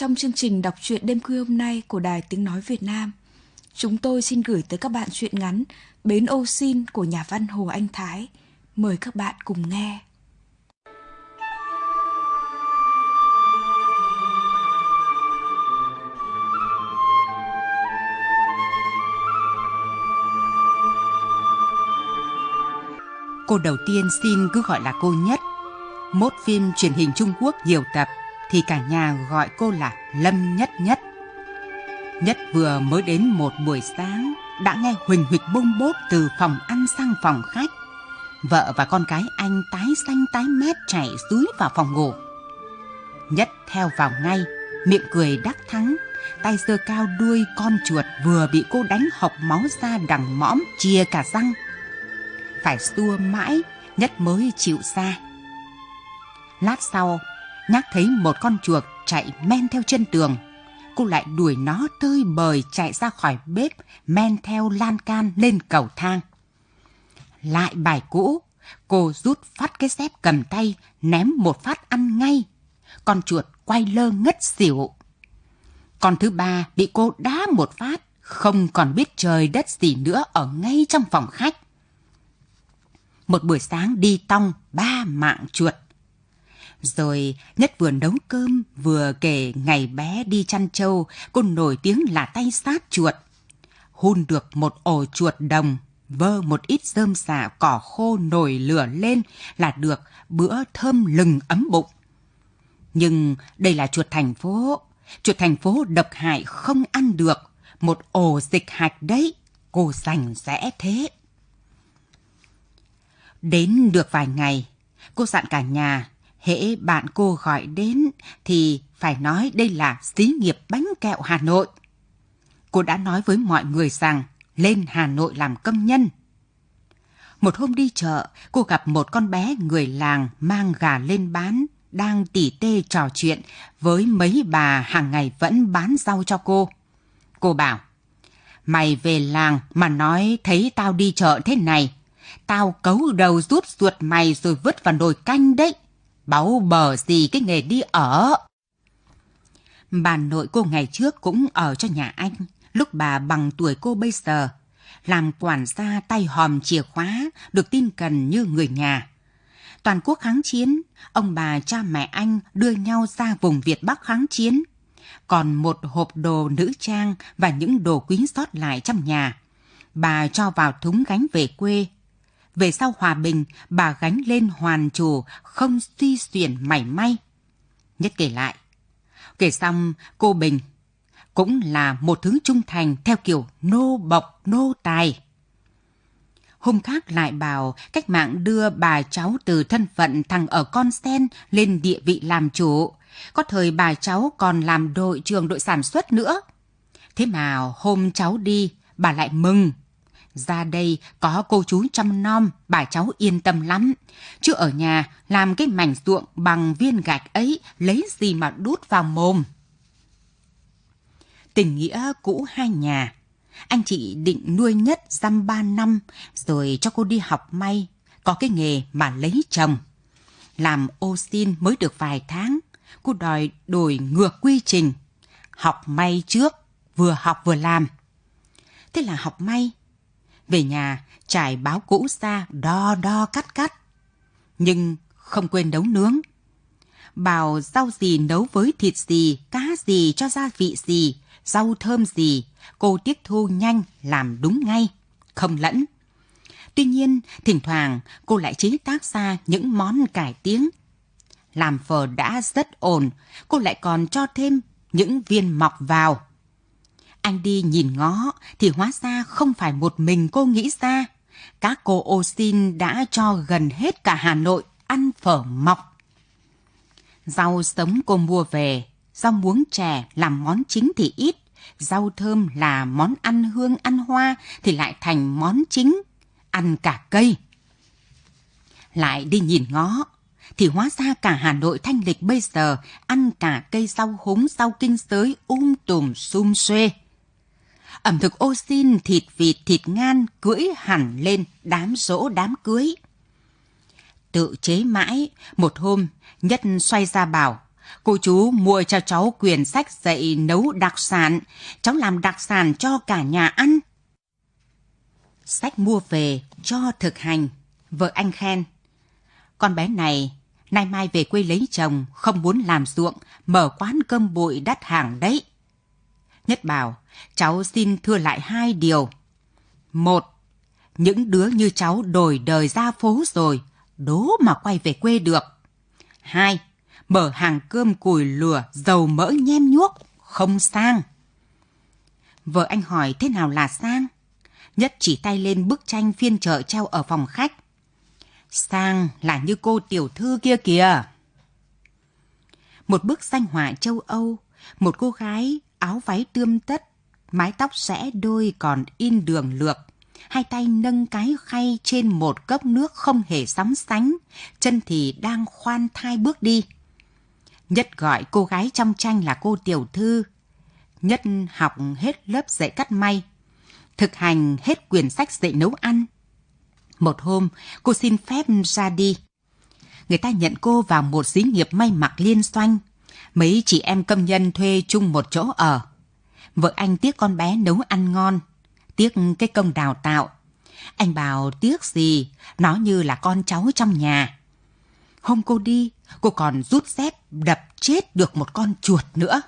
trong chương trình đọc truyện đêm khuya hôm nay của Đài Tiếng Nói Việt Nam. Chúng tôi xin gửi tới các bạn truyện ngắn Bến Ô Xin của nhà văn Hồ Anh Thái. Mời các bạn cùng nghe. Cô đầu tiên xin cứ gọi là cô nhất. Mốt phim truyền hình Trung Quốc nhiều tập thì cả nhà gọi cô là Lâm Nhất Nhất. Nhất vừa mới đến một buổi sáng đã nghe huỳnh huỳnh bông bốp từ phòng ăn sang phòng khách. Vợ và con cái anh tái xanh tái mét chạy dưới vào phòng ngủ. Nhất theo vào ngay, miệng cười đắc thắng, tay giơ cao đuôi con chuột vừa bị cô đánh hộc máu ra đằng mõm chia cả răng. Phải xua mãi, Nhất mới chịu ra. Lát sau, nhác thấy một con chuột chạy men theo chân tường. Cô lại đuổi nó tơi bời chạy ra khỏi bếp, men theo lan can lên cầu thang. Lại bài cũ, cô rút phát cái dép cầm tay, ném một phát ăn ngay. Con chuột quay lơ ngất xỉu. Con thứ ba bị cô đá một phát, không còn biết trời đất gì nữa ở ngay trong phòng khách. Một buổi sáng đi tong ba mạng chuột rồi Nhất vừa nấu cơm, vừa kể ngày bé đi chăn trâu, cô nổi tiếng là tay sát chuột. Hun được một ổ chuột đồng, vơ một ít rơm xả cỏ khô nổi lửa lên là được bữa thơm lừng ấm bụng. Nhưng đây là chuột thành phố, chuột thành phố độc hại không ăn được, một ổ dịch hạch đấy, cô rành rẽ thế. Đến được vài ngày, cô dặn cả nhà hễ bạn cô gọi đến thì phải nói đây là xí nghiệp bánh kẹo Hà Nội. Cô đã nói với mọi người rằng lên Hà Nội làm công nhân. Một hôm đi chợ, cô gặp một con bé người làng mang gà lên bán, đang tỉ tê trò chuyện với mấy bà hàng ngày vẫn bán rau cho cô. Cô bảo, mày về làng mà nói thấy tao đi chợ thế này, tao cấu đầu rút ruột mày rồi vứt vào nồi canh đấy báu bờ gì cái nghề đi ở. Bà nội cô ngày trước cũng ở cho nhà anh, lúc bà bằng tuổi cô bây giờ. Làm quản gia tay hòm chìa khóa, được tin cần như người nhà. Toàn quốc kháng chiến, ông bà cha mẹ anh đưa nhau ra vùng Việt Bắc kháng chiến. Còn một hộp đồ nữ trang và những đồ quý sót lại trong nhà. Bà cho vào thúng gánh về quê về sau hòa bình, bà gánh lên hoàn chủ, không suy xuyển mảy may. Nhất kể lại, kể xong cô Bình cũng là một thứ trung thành theo kiểu nô bọc nô tài. Hôm khác lại bảo cách mạng đưa bà cháu từ thân phận thằng ở con sen lên địa vị làm chủ. Có thời bà cháu còn làm đội trường đội sản xuất nữa. Thế mà hôm cháu đi, bà lại mừng ra đây có cô chú chăm nom, bà cháu yên tâm lắm. Chứ ở nhà làm cái mảnh ruộng bằng viên gạch ấy lấy gì mà đút vào mồm. Tình nghĩa cũ hai nhà. Anh chị định nuôi nhất dăm ba năm rồi cho cô đi học may, có cái nghề mà lấy chồng. Làm ô xin mới được vài tháng, cô đòi đổi ngược quy trình. Học may trước, vừa học vừa làm. Thế là học may, về nhà, trải báo cũ ra đo đo cắt cắt. Nhưng không quên nấu nướng. Bảo rau gì nấu với thịt gì, cá gì cho gia vị gì, rau thơm gì, cô tiếp thu nhanh, làm đúng ngay, không lẫn. Tuy nhiên, thỉnh thoảng cô lại chế tác ra những món cải tiến Làm phở đã rất ổn, cô lại còn cho thêm những viên mọc vào. Anh đi nhìn ngó thì hóa ra không phải một mình cô nghĩ ra. Các cô ô xin đã cho gần hết cả Hà Nội ăn phở mọc. Rau sống cô mua về, rau muống chè làm món chính thì ít, rau thơm là món ăn hương ăn hoa thì lại thành món chính, ăn cả cây. Lại đi nhìn ngó, thì hóa ra cả Hà Nội thanh lịch bây giờ ăn cả cây rau húng rau kinh giới um tùm sum xuê ẩm thực ô xin, thịt vịt, thịt ngan cưỡi hẳn lên đám rỗ đám cưới. Tự chế mãi, một hôm, Nhất xoay ra bảo, cô chú mua cho cháu quyển sách dạy nấu đặc sản, cháu làm đặc sản cho cả nhà ăn. Sách mua về cho thực hành, vợ anh khen. Con bé này, nay mai về quê lấy chồng, không muốn làm ruộng, mở quán cơm bụi đắt hàng đấy. Nhất bảo, cháu xin thưa lại hai điều. Một, những đứa như cháu đổi đời ra phố rồi, đố mà quay về quê được. Hai, mở hàng cơm củi lửa, dầu mỡ nhem nhuốc, không sang. Vợ anh hỏi thế nào là sang? Nhất chỉ tay lên bức tranh phiên chợ treo ở phòng khách. Sang là như cô tiểu thư kia kìa. Một bức danh họa châu Âu, một cô gái áo váy tươm tất, mái tóc rẽ đôi còn in đường lược. Hai tay nâng cái khay trên một cốc nước không hề sóng sánh, chân thì đang khoan thai bước đi. Nhất gọi cô gái trong tranh là cô tiểu thư. Nhất học hết lớp dạy cắt may, thực hành hết quyển sách dạy nấu ăn. Một hôm, cô xin phép ra đi. Người ta nhận cô vào một xí nghiệp may mặc liên xoanh mấy chị em công nhân thuê chung một chỗ ở. Vợ anh tiếc con bé nấu ăn ngon, tiếc cái công đào tạo. Anh bảo tiếc gì, nó như là con cháu trong nhà. Hôm cô đi, cô còn rút dép đập chết được một con chuột nữa.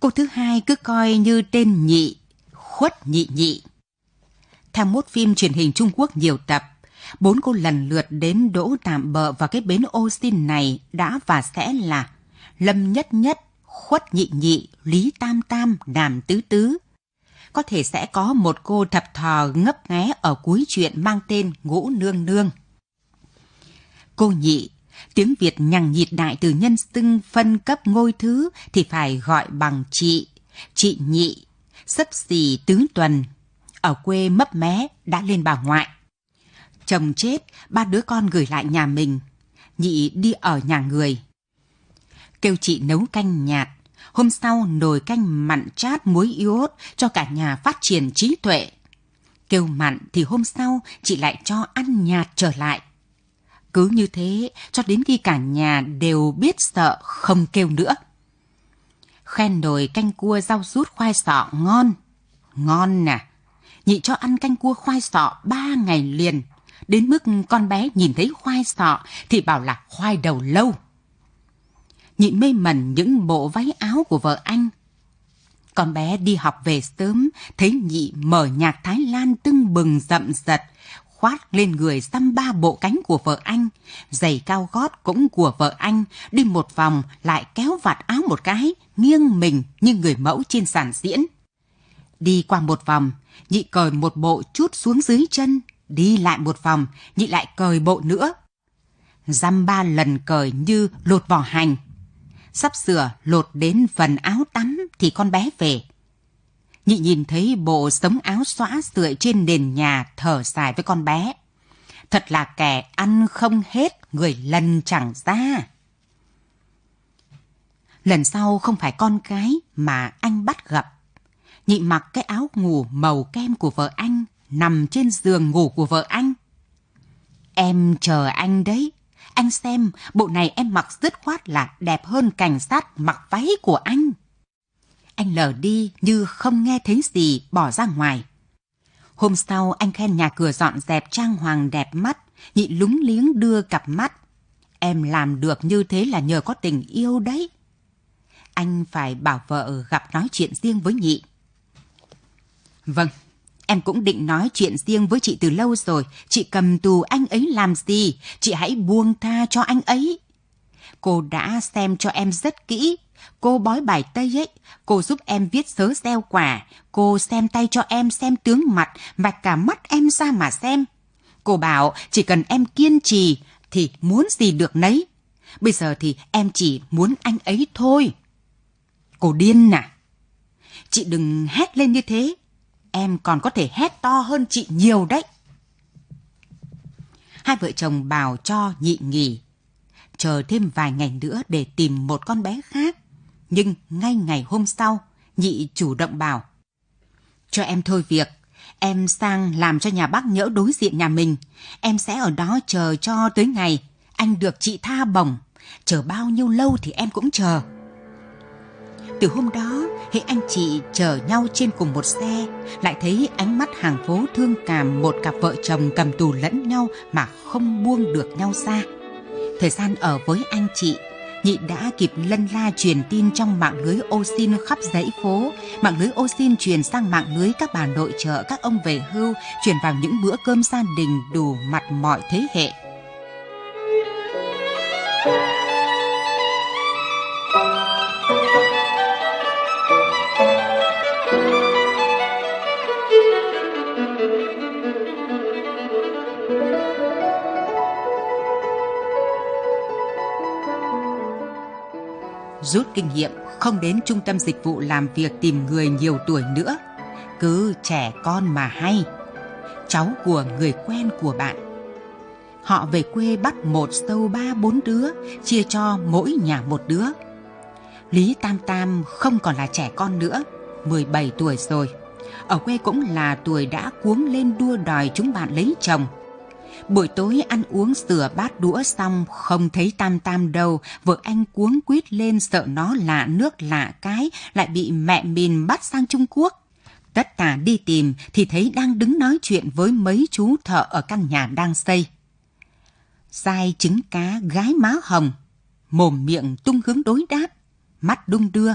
Cô thứ hai cứ coi như tên nhị, khuất nhị nhị. Theo mốt phim truyền hình Trung Quốc nhiều tập, bốn cô lần lượt đến đỗ tạm bợ vào cái bến ô xin này đã và sẽ là Lâm Nhất Nhất, Khuất Nhị Nhị, Lý Tam Tam, Đàm Tứ Tứ. Có thể sẽ có một cô thập thò ngấp nghé ở cuối chuyện mang tên Ngũ Nương Nương. Cô Nhị, tiếng Việt nhằng nhịt đại từ nhân xưng phân cấp ngôi thứ thì phải gọi bằng chị, chị Nhị, sấp xỉ tứ tuần. Ở quê mấp mé đã lên bà ngoại. Chồng chết, ba đứa con gửi lại nhà mình. Nhị đi ở nhà người. Kêu chị nấu canh nhạt. Hôm sau nồi canh mặn chát muối iốt cho cả nhà phát triển trí tuệ. Kêu mặn thì hôm sau chị lại cho ăn nhạt trở lại. Cứ như thế cho đến khi cả nhà đều biết sợ không kêu nữa. Khen nồi canh cua rau rút khoai sọ ngon. Ngon nè. nhị cho ăn canh cua khoai sọ ba ngày liền đến mức con bé nhìn thấy khoai sọ thì bảo là khoai đầu lâu. Nhịn mê mẩn những bộ váy áo của vợ anh. Con bé đi học về sớm, thấy nhị mở nhạc Thái Lan tưng bừng rậm rật, khoát lên người xăm ba bộ cánh của vợ anh, giày cao gót cũng của vợ anh, đi một vòng lại kéo vạt áo một cái, nghiêng mình như người mẫu trên sàn diễn. Đi qua một vòng, nhị cởi một bộ chút xuống dưới chân, đi lại một vòng, nhị lại cởi bộ nữa. Dăm ba lần cởi như lột vỏ hành. Sắp sửa lột đến phần áo tắm thì con bé về. Nhị nhìn thấy bộ sống áo xóa sưởi trên nền nhà thở dài với con bé. Thật là kẻ ăn không hết, người lần chẳng ra. Lần sau không phải con cái mà anh bắt gặp nhị mặc cái áo ngủ màu kem của vợ anh nằm trên giường ngủ của vợ anh. Em chờ anh đấy. Anh xem, bộ này em mặc dứt khoát là đẹp hơn cảnh sát mặc váy của anh. Anh lờ đi như không nghe thấy gì bỏ ra ngoài. Hôm sau anh khen nhà cửa dọn dẹp trang hoàng đẹp mắt, nhị lúng liếng đưa cặp mắt. Em làm được như thế là nhờ có tình yêu đấy. Anh phải bảo vợ gặp nói chuyện riêng với nhị. Vâng, Em cũng định nói chuyện riêng với chị từ lâu rồi, chị cầm tù anh ấy làm gì, chị hãy buông tha cho anh ấy. Cô đã xem cho em rất kỹ, cô bói bài Tây ấy, cô giúp em viết sớ gieo quả, cô xem tay cho em xem tướng mặt, vạch cả mắt em ra mà xem. Cô bảo chỉ cần em kiên trì thì muốn gì được nấy. Bây giờ thì em chỉ muốn anh ấy thôi. Cô điên nè. À? Chị đừng hét lên như thế, em còn có thể hét to hơn chị nhiều đấy. Hai vợ chồng bảo cho nhị nghỉ, chờ thêm vài ngày nữa để tìm một con bé khác. Nhưng ngay ngày hôm sau, nhị chủ động bảo. Cho em thôi việc, em sang làm cho nhà bác nhỡ đối diện nhà mình. Em sẽ ở đó chờ cho tới ngày anh được chị tha bổng. Chờ bao nhiêu lâu thì em cũng chờ. Từ hôm đó, hệ anh chị chờ nhau trên cùng một xe, lại thấy ánh mắt hàng phố thương cảm một cặp vợ chồng cầm tù lẫn nhau mà không buông được nhau ra. Thời gian ở với anh chị, Nhị đã kịp lân la truyền tin trong mạng lưới ô xin khắp dãy phố, mạng lưới ô xin truyền sang mạng lưới các bà nội trợ, các ông về hưu, truyền vào những bữa cơm gia đình đủ mặt mọi thế hệ. Thank you. rút kinh nghiệm không đến trung tâm dịch vụ làm việc tìm người nhiều tuổi nữa. Cứ trẻ con mà hay. Cháu của người quen của bạn. Họ về quê bắt một sâu ba bốn đứa, chia cho mỗi nhà một đứa. Lý Tam Tam không còn là trẻ con nữa, 17 tuổi rồi. Ở quê cũng là tuổi đã cuống lên đua đòi chúng bạn lấy chồng – Buổi tối ăn uống sửa bát đũa xong không thấy Tam Tam đâu, vợ anh cuống quýt lên sợ nó lạ nước lạ cái, lại bị mẹ mình bắt sang Trung Quốc. Tất cả đi tìm thì thấy đang đứng nói chuyện với mấy chú thợ ở căn nhà đang xây. Sai trứng cá gái má hồng, mồm miệng tung hướng đối đáp, mắt đung đưa,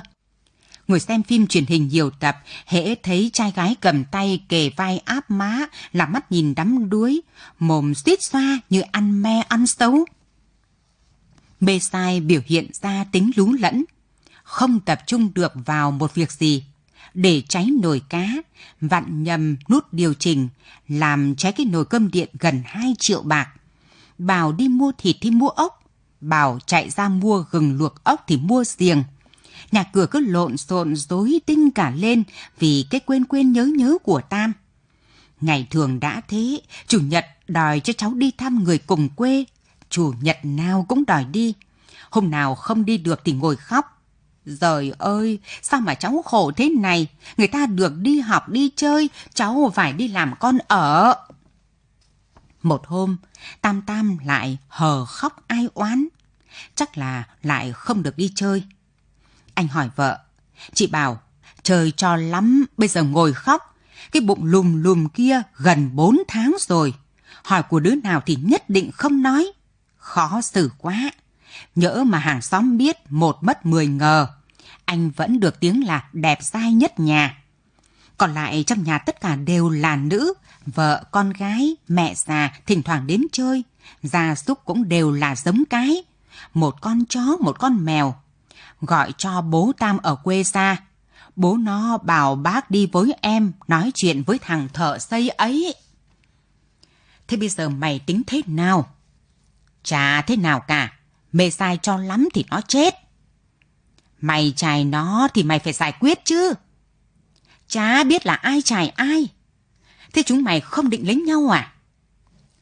người xem phim truyền hình nhiều tập, hễ thấy trai gái cầm tay kề vai áp má, làm mắt nhìn đắm đuối, mồm suýt xoa như ăn me ăn xấu. Mê sai biểu hiện ra tính lú lẫn, không tập trung được vào một việc gì, để cháy nồi cá, vặn nhầm nút điều chỉnh, làm cháy cái nồi cơm điện gần 2 triệu bạc. Bảo đi mua thịt thì mua ốc, bảo chạy ra mua gừng luộc ốc thì mua giềng, nhà cửa cứ lộn xộn rối tinh cả lên vì cái quên quên nhớ nhớ của Tam. Ngày thường đã thế, chủ nhật đòi cho cháu đi thăm người cùng quê, chủ nhật nào cũng đòi đi. Hôm nào không đi được thì ngồi khóc. Giời ơi, sao mà cháu khổ thế này, người ta được đi học đi chơi, cháu phải đi làm con ở. Một hôm, Tam Tam lại hờ khóc ai oán. Chắc là lại không được đi chơi anh hỏi vợ. Chị bảo, trời cho lắm, bây giờ ngồi khóc. Cái bụng lùm lùm kia gần 4 tháng rồi. Hỏi của đứa nào thì nhất định không nói. Khó xử quá. Nhỡ mà hàng xóm biết một mất mười ngờ. Anh vẫn được tiếng là đẹp trai nhất nhà. Còn lại trong nhà tất cả đều là nữ, vợ, con gái, mẹ già thỉnh thoảng đến chơi. Gia súc cũng đều là giống cái. Một con chó, một con mèo, gọi cho bố Tam ở quê ra. Bố nó bảo bác đi với em nói chuyện với thằng thợ xây ấy. Thế bây giờ mày tính thế nào? Chả thế nào cả. Mê sai cho lắm thì nó chết. Mày chài nó thì mày phải giải quyết chứ. Chả biết là ai chài ai. Thế chúng mày không định lấy nhau à?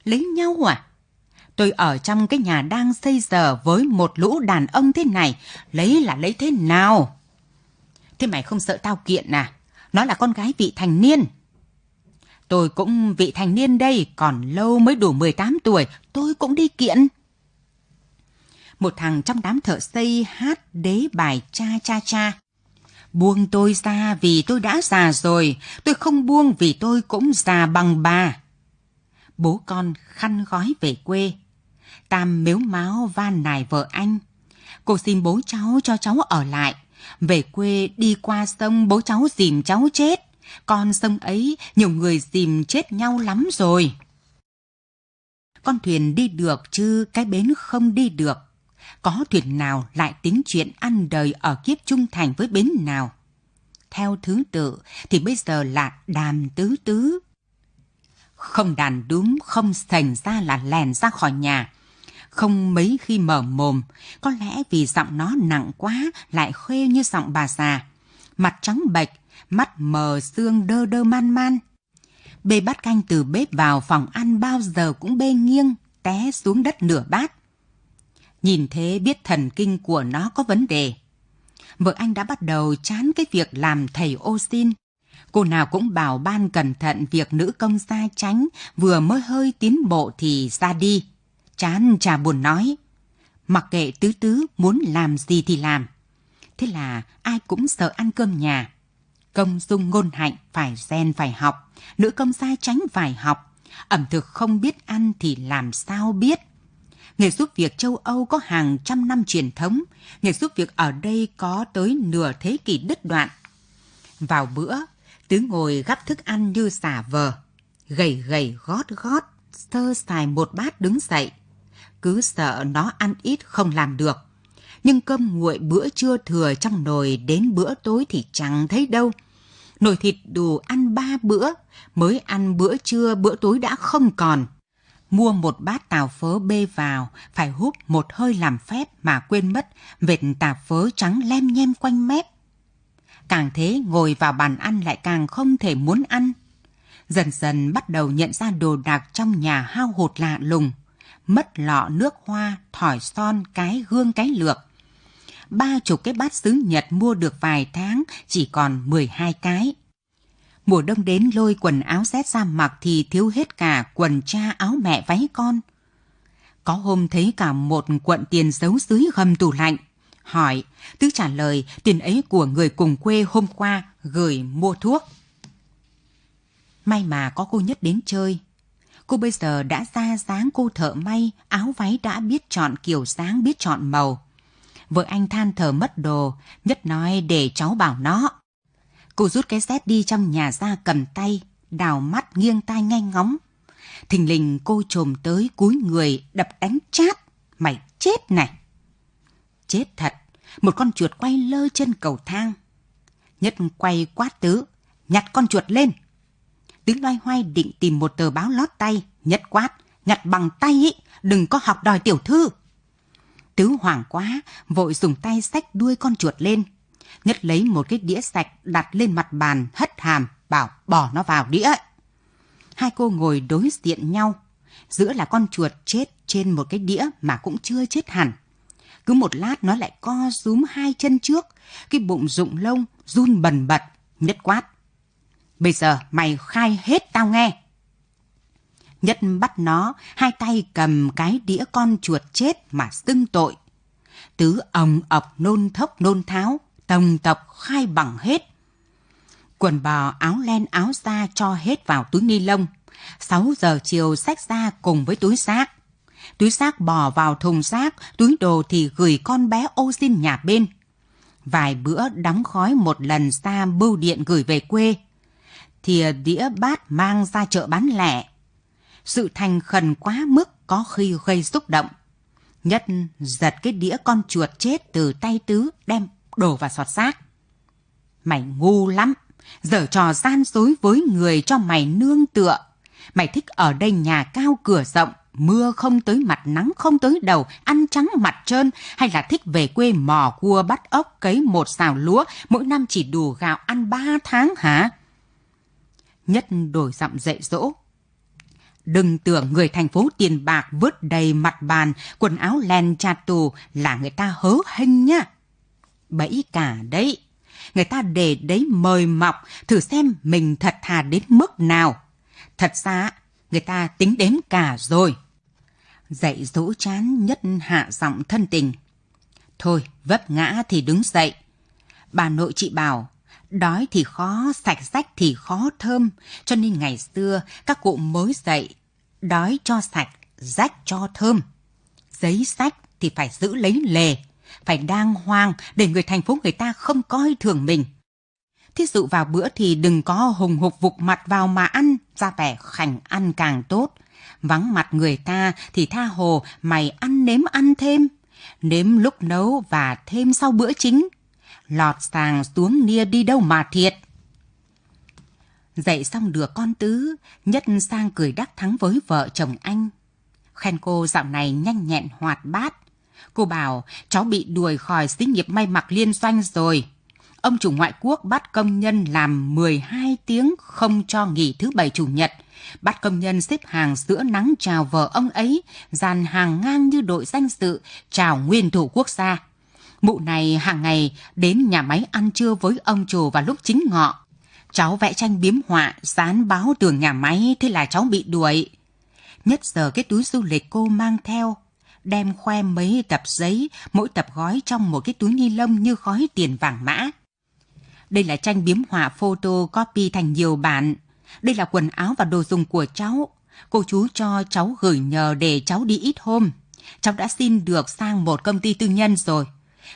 Lấy nhau à? tôi ở trong cái nhà đang xây giờ với một lũ đàn ông thế này, lấy là lấy thế nào? Thế mày không sợ tao kiện à? Nó là con gái vị thành niên. Tôi cũng vị thành niên đây, còn lâu mới đủ 18 tuổi, tôi cũng đi kiện. Một thằng trong đám thợ xây hát đế bài cha cha cha. Buông tôi ra vì tôi đã già rồi, tôi không buông vì tôi cũng già bằng bà bố con khăn gói về quê Tam mếu máo van nài vợ anh. Cô xin bố cháu cho cháu ở lại. Về quê đi qua sông bố cháu dìm cháu chết. Con sông ấy nhiều người dìm chết nhau lắm rồi. Con thuyền đi được chứ cái bến không đi được. Có thuyền nào lại tính chuyện ăn đời ở kiếp trung thành với bến nào? Theo thứ tự thì bây giờ là đàm tứ tứ. Không đàn đúng, không sành ra là lèn ra khỏi nhà không mấy khi mở mồm, có lẽ vì giọng nó nặng quá lại khê như giọng bà già. Mặt trắng bệch, mắt mờ xương đơ đơ man man. Bê bát canh từ bếp vào phòng ăn bao giờ cũng bê nghiêng, té xuống đất nửa bát. Nhìn thế biết thần kinh của nó có vấn đề. Vợ anh đã bắt đầu chán cái việc làm thầy ô xin. Cô nào cũng bảo ban cẩn thận việc nữ công gia tránh, vừa mới hơi tiến bộ thì ra đi chán trà buồn nói. Mặc kệ tứ tứ muốn làm gì thì làm. Thế là ai cũng sợ ăn cơm nhà. Công dung ngôn hạnh phải gen phải học, nữ công sai tránh phải học. Ẩm thực không biết ăn thì làm sao biết. Nghề giúp việc châu Âu có hàng trăm năm truyền thống, nghề giúp việc ở đây có tới nửa thế kỷ đứt đoạn. Vào bữa, tứ ngồi gắp thức ăn như xả vờ, gầy gầy gót gót, sơ xài một bát đứng dậy, cứ sợ nó ăn ít không làm được. Nhưng cơm nguội bữa trưa thừa trong nồi đến bữa tối thì chẳng thấy đâu. Nồi thịt đủ ăn ba bữa, mới ăn bữa trưa bữa tối đã không còn. Mua một bát tàu phớ bê vào, phải húp một hơi làm phép mà quên mất vệt tà phớ trắng lem nhem quanh mép. Càng thế ngồi vào bàn ăn lại càng không thể muốn ăn dần dần bắt đầu nhận ra đồ đạc trong nhà hao hụt lạ lùng mất lọ nước hoa, thỏi son, cái gương, cái lược. Ba chục cái bát xứ Nhật mua được vài tháng, chỉ còn 12 cái. Mùa đông đến lôi quần áo rét ra mặc thì thiếu hết cả quần cha áo mẹ váy con. Có hôm thấy cả một cuộn tiền giấu dưới gầm tủ lạnh. Hỏi, tứ trả lời tiền ấy của người cùng quê hôm qua gửi mua thuốc. May mà có cô nhất đến chơi, cô bây giờ đã ra dáng cô thợ may, áo váy đã biết chọn kiểu dáng, biết chọn màu. Vợ anh than thở mất đồ, nhất nói để cháu bảo nó. Cô rút cái dép đi trong nhà ra cầm tay, đào mắt nghiêng tai ngay ngóng. Thình lình cô trồm tới cúi người đập đánh chát. Mày chết này! Chết thật, một con chuột quay lơ trên cầu thang. Nhất quay quát tứ, nhặt con chuột lên, tứ loay hoay định tìm một tờ báo lót tay, nhất quát, nhặt bằng tay ý, đừng có học đòi tiểu thư. Tứ hoảng quá, vội dùng tay xách đuôi con chuột lên. Nhất lấy một cái đĩa sạch đặt lên mặt bàn, hất hàm, bảo bỏ nó vào đĩa. Hai cô ngồi đối diện nhau. Giữa là con chuột chết trên một cái đĩa mà cũng chưa chết hẳn. Cứ một lát nó lại co rúm hai chân trước, cái bụng rụng lông, run bần bật, nhất quát. Bây giờ mày khai hết tao nghe. Nhất bắt nó, hai tay cầm cái đĩa con chuột chết mà xưng tội. Tứ ồng ọc nôn thốc nôn tháo, tổng tập khai bằng hết. Quần bò áo len áo da cho hết vào túi ni lông. sáu giờ chiều sách ra cùng với túi xác. Túi xác bò vào thùng xác, túi đồ thì gửi con bé ô xin nhà bên. Vài bữa đóng khói một lần ra bưu điện gửi về quê, thìa đĩa bát mang ra chợ bán lẻ. Sự thành khẩn quá mức có khi gây xúc động. Nhất giật cái đĩa con chuột chết từ tay tứ đem đổ vào sọt xác. Mày ngu lắm, giở trò gian dối với người cho mày nương tựa. Mày thích ở đây nhà cao cửa rộng, mưa không tới mặt nắng không tới đầu, ăn trắng mặt trơn, hay là thích về quê mò cua bắt ốc cấy một xào lúa, mỗi năm chỉ đủ gạo ăn ba tháng hả? Nhất đổi giọng dạy dỗ. Đừng tưởng người thành phố tiền bạc vớt đầy mặt bàn, quần áo len chạt tù là người ta hớ hênh nhá. Bẫy cả đấy. Người ta để đấy mời mọc, thử xem mình thật thà đến mức nào. Thật ra, người ta tính đến cả rồi. Dạy dỗ chán nhất hạ giọng thân tình. Thôi, vấp ngã thì đứng dậy. Bà nội chị bảo, Đói thì khó, sạch sách thì khó thơm, cho nên ngày xưa các cụ mới dạy, đói cho sạch, rách cho thơm. Giấy sách thì phải giữ lấy lề, phải đang hoang để người thành phố người ta không coi thường mình. Thí dụ vào bữa thì đừng có hùng hục vụt mặt vào mà ăn, ra vẻ khảnh ăn càng tốt. Vắng mặt người ta thì tha hồ mày ăn nếm ăn thêm, nếm lúc nấu và thêm sau bữa chính, lọt sàng xuống nia đi đâu mà thiệt. Dạy xong được con tứ, nhất sang cười đắc thắng với vợ chồng anh. Khen cô dạo này nhanh nhẹn hoạt bát. Cô bảo cháu bị đuổi khỏi xí nghiệp may mặc liên doanh rồi. Ông chủ ngoại quốc bắt công nhân làm 12 tiếng không cho nghỉ thứ bảy chủ nhật. Bắt công nhân xếp hàng giữa nắng chào vợ ông ấy, dàn hàng ngang như đội danh sự, chào nguyên thủ quốc gia Mụ này hàng ngày đến nhà máy ăn trưa với ông chủ vào lúc chính ngọ. Cháu vẽ tranh biếm họa, dán báo tường nhà máy, thế là cháu bị đuổi. Nhất giờ cái túi du lịch cô mang theo, đem khoe mấy tập giấy, mỗi tập gói trong một cái túi ni lông như gói tiền vàng mã. Đây là tranh biếm họa photo copy thành nhiều bản. Đây là quần áo và đồ dùng của cháu. Cô chú cho cháu gửi nhờ để cháu đi ít hôm. Cháu đã xin được sang một công ty tư nhân rồi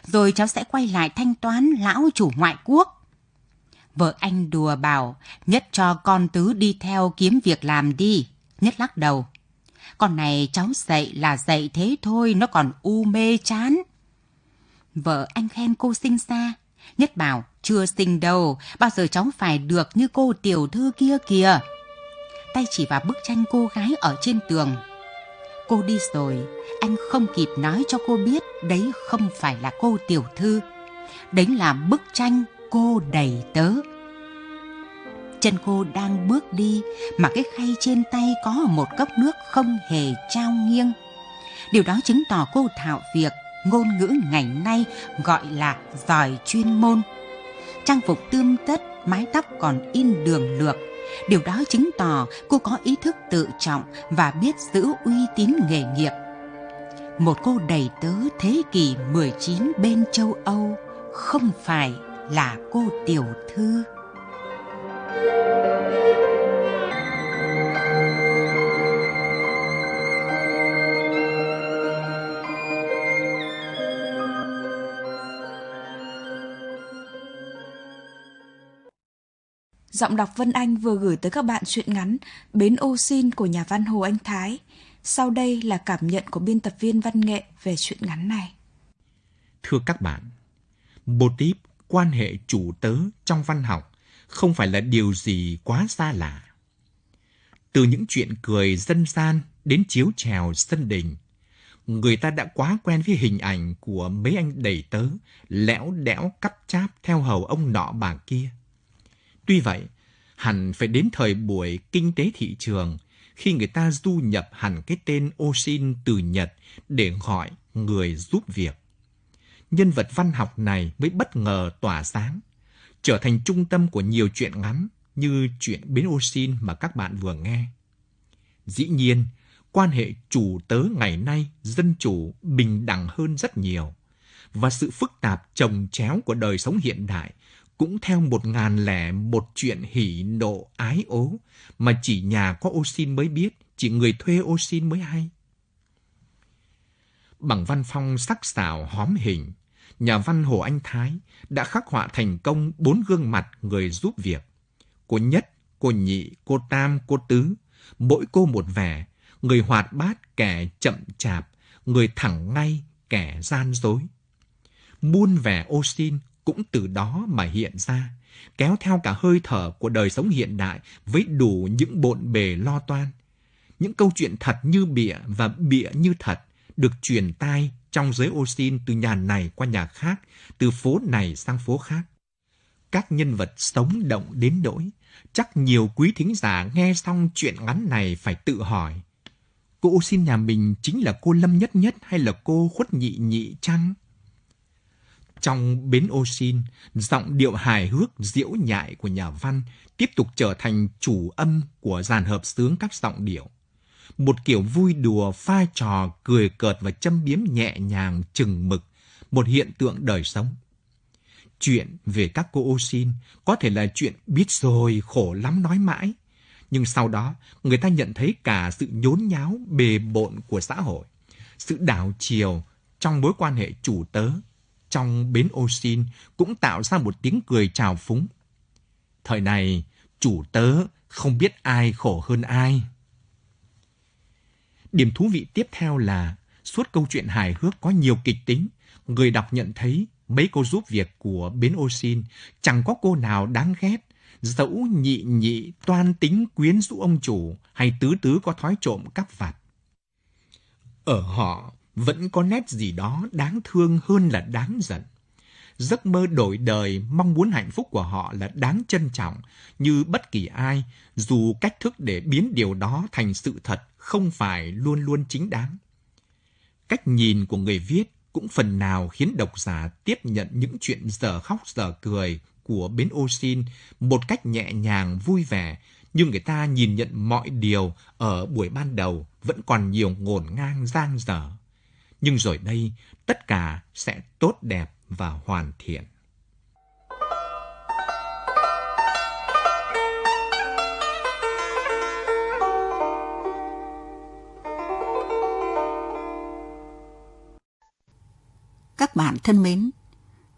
rồi cháu sẽ quay lại thanh toán lão chủ ngoại quốc. Vợ anh đùa bảo, nhất cho con tứ đi theo kiếm việc làm đi. Nhất lắc đầu. Con này cháu dạy là dạy thế thôi, nó còn u mê chán. Vợ anh khen cô sinh xa. Nhất bảo, chưa sinh đâu, bao giờ cháu phải được như cô tiểu thư kia kìa. Tay chỉ vào bức tranh cô gái ở trên tường. Cô đi rồi, anh không kịp nói cho cô biết đấy không phải là cô tiểu thư. Đấy là bức tranh cô đầy tớ. Chân cô đang bước đi mà cái khay trên tay có một cốc nước không hề trao nghiêng. Điều đó chứng tỏ cô thạo việc ngôn ngữ ngày nay gọi là giỏi chuyên môn. Trang phục tươm tất, mái tóc còn in đường lược, Điều đó chứng tỏ cô có ý thức tự trọng và biết giữ uy tín nghề nghiệp. Một cô đầy tớ thế kỷ 19 bên châu Âu không phải là cô tiểu thư. Thank giọng đọc Vân Anh vừa gửi tới các bạn truyện ngắn Bến ô xin của nhà văn Hồ Anh Thái. Sau đây là cảm nhận của biên tập viên văn nghệ về truyện ngắn này. Thưa các bạn, bộ típ quan hệ chủ tớ trong văn học không phải là điều gì quá xa lạ. Từ những chuyện cười dân gian đến chiếu trèo sân đình, người ta đã quá quen với hình ảnh của mấy anh đầy tớ, lẽo đẽo cắp cháp theo hầu ông nọ bà kia. Tuy vậy, hẳn phải đến thời buổi kinh tế thị trường khi người ta du nhập hẳn cái tên Osin từ Nhật để gọi người giúp việc. Nhân vật văn học này mới bất ngờ tỏa sáng, trở thành trung tâm của nhiều chuyện ngắn như chuyện Bến Osin mà các bạn vừa nghe. Dĩ nhiên, quan hệ chủ tớ ngày nay dân chủ bình đẳng hơn rất nhiều và sự phức tạp trồng chéo của đời sống hiện đại cũng theo một ngàn lẻ một chuyện hỉ nộ ái ố mà chỉ nhà có ô xin mới biết, chỉ người thuê ô xin mới hay. Bằng văn phong sắc sảo hóm hình, nhà văn Hồ Anh Thái đã khắc họa thành công bốn gương mặt người giúp việc. Cô Nhất, cô Nhị, cô Tam, cô Tứ, mỗi cô một vẻ, người hoạt bát kẻ chậm chạp, người thẳng ngay kẻ gian dối. Muôn vẻ ô xin cũng từ đó mà hiện ra, kéo theo cả hơi thở của đời sống hiện đại với đủ những bộn bề lo toan. Những câu chuyện thật như bịa và bịa như thật được truyền tai trong giới ô xin từ nhà này qua nhà khác, từ phố này sang phố khác. Các nhân vật sống động đến nỗi, chắc nhiều quý thính giả nghe xong chuyện ngắn này phải tự hỏi. Cô ô xin nhà mình chính là cô Lâm Nhất Nhất hay là cô Khuất Nhị Nhị chăng? Trong bến Oshin, giọng điệu hài hước diễu nhại của nhà văn tiếp tục trở thành chủ âm của dàn hợp sướng các giọng điệu. Một kiểu vui đùa, pha trò, cười cợt và châm biếm nhẹ nhàng, chừng mực, một hiện tượng đời sống. Chuyện về các cô Oshin có thể là chuyện biết rồi, khổ lắm nói mãi. Nhưng sau đó, người ta nhận thấy cả sự nhốn nháo, bề bộn của xã hội, sự đảo chiều trong mối quan hệ chủ tớ trong bến ô xin cũng tạo ra một tiếng cười trào phúng. Thời này, chủ tớ không biết ai khổ hơn ai. Điểm thú vị tiếp theo là suốt câu chuyện hài hước có nhiều kịch tính, người đọc nhận thấy mấy cô giúp việc của bến ô xin chẳng có cô nào đáng ghét, dẫu nhị nhị toan tính quyến rũ ông chủ hay tứ tứ có thói trộm cắp vặt. Ở họ, vẫn có nét gì đó đáng thương hơn là đáng giận. Giấc mơ đổi đời, mong muốn hạnh phúc của họ là đáng trân trọng, như bất kỳ ai, dù cách thức để biến điều đó thành sự thật không phải luôn luôn chính đáng. Cách nhìn của người viết cũng phần nào khiến độc giả tiếp nhận những chuyện giờ khóc giờ cười của bến ô xin một cách nhẹ nhàng vui vẻ nhưng người ta nhìn nhận mọi điều ở buổi ban đầu vẫn còn nhiều ngổn ngang giang dở nhưng rồi đây tất cả sẽ tốt đẹp và hoàn thiện. Các bạn thân mến,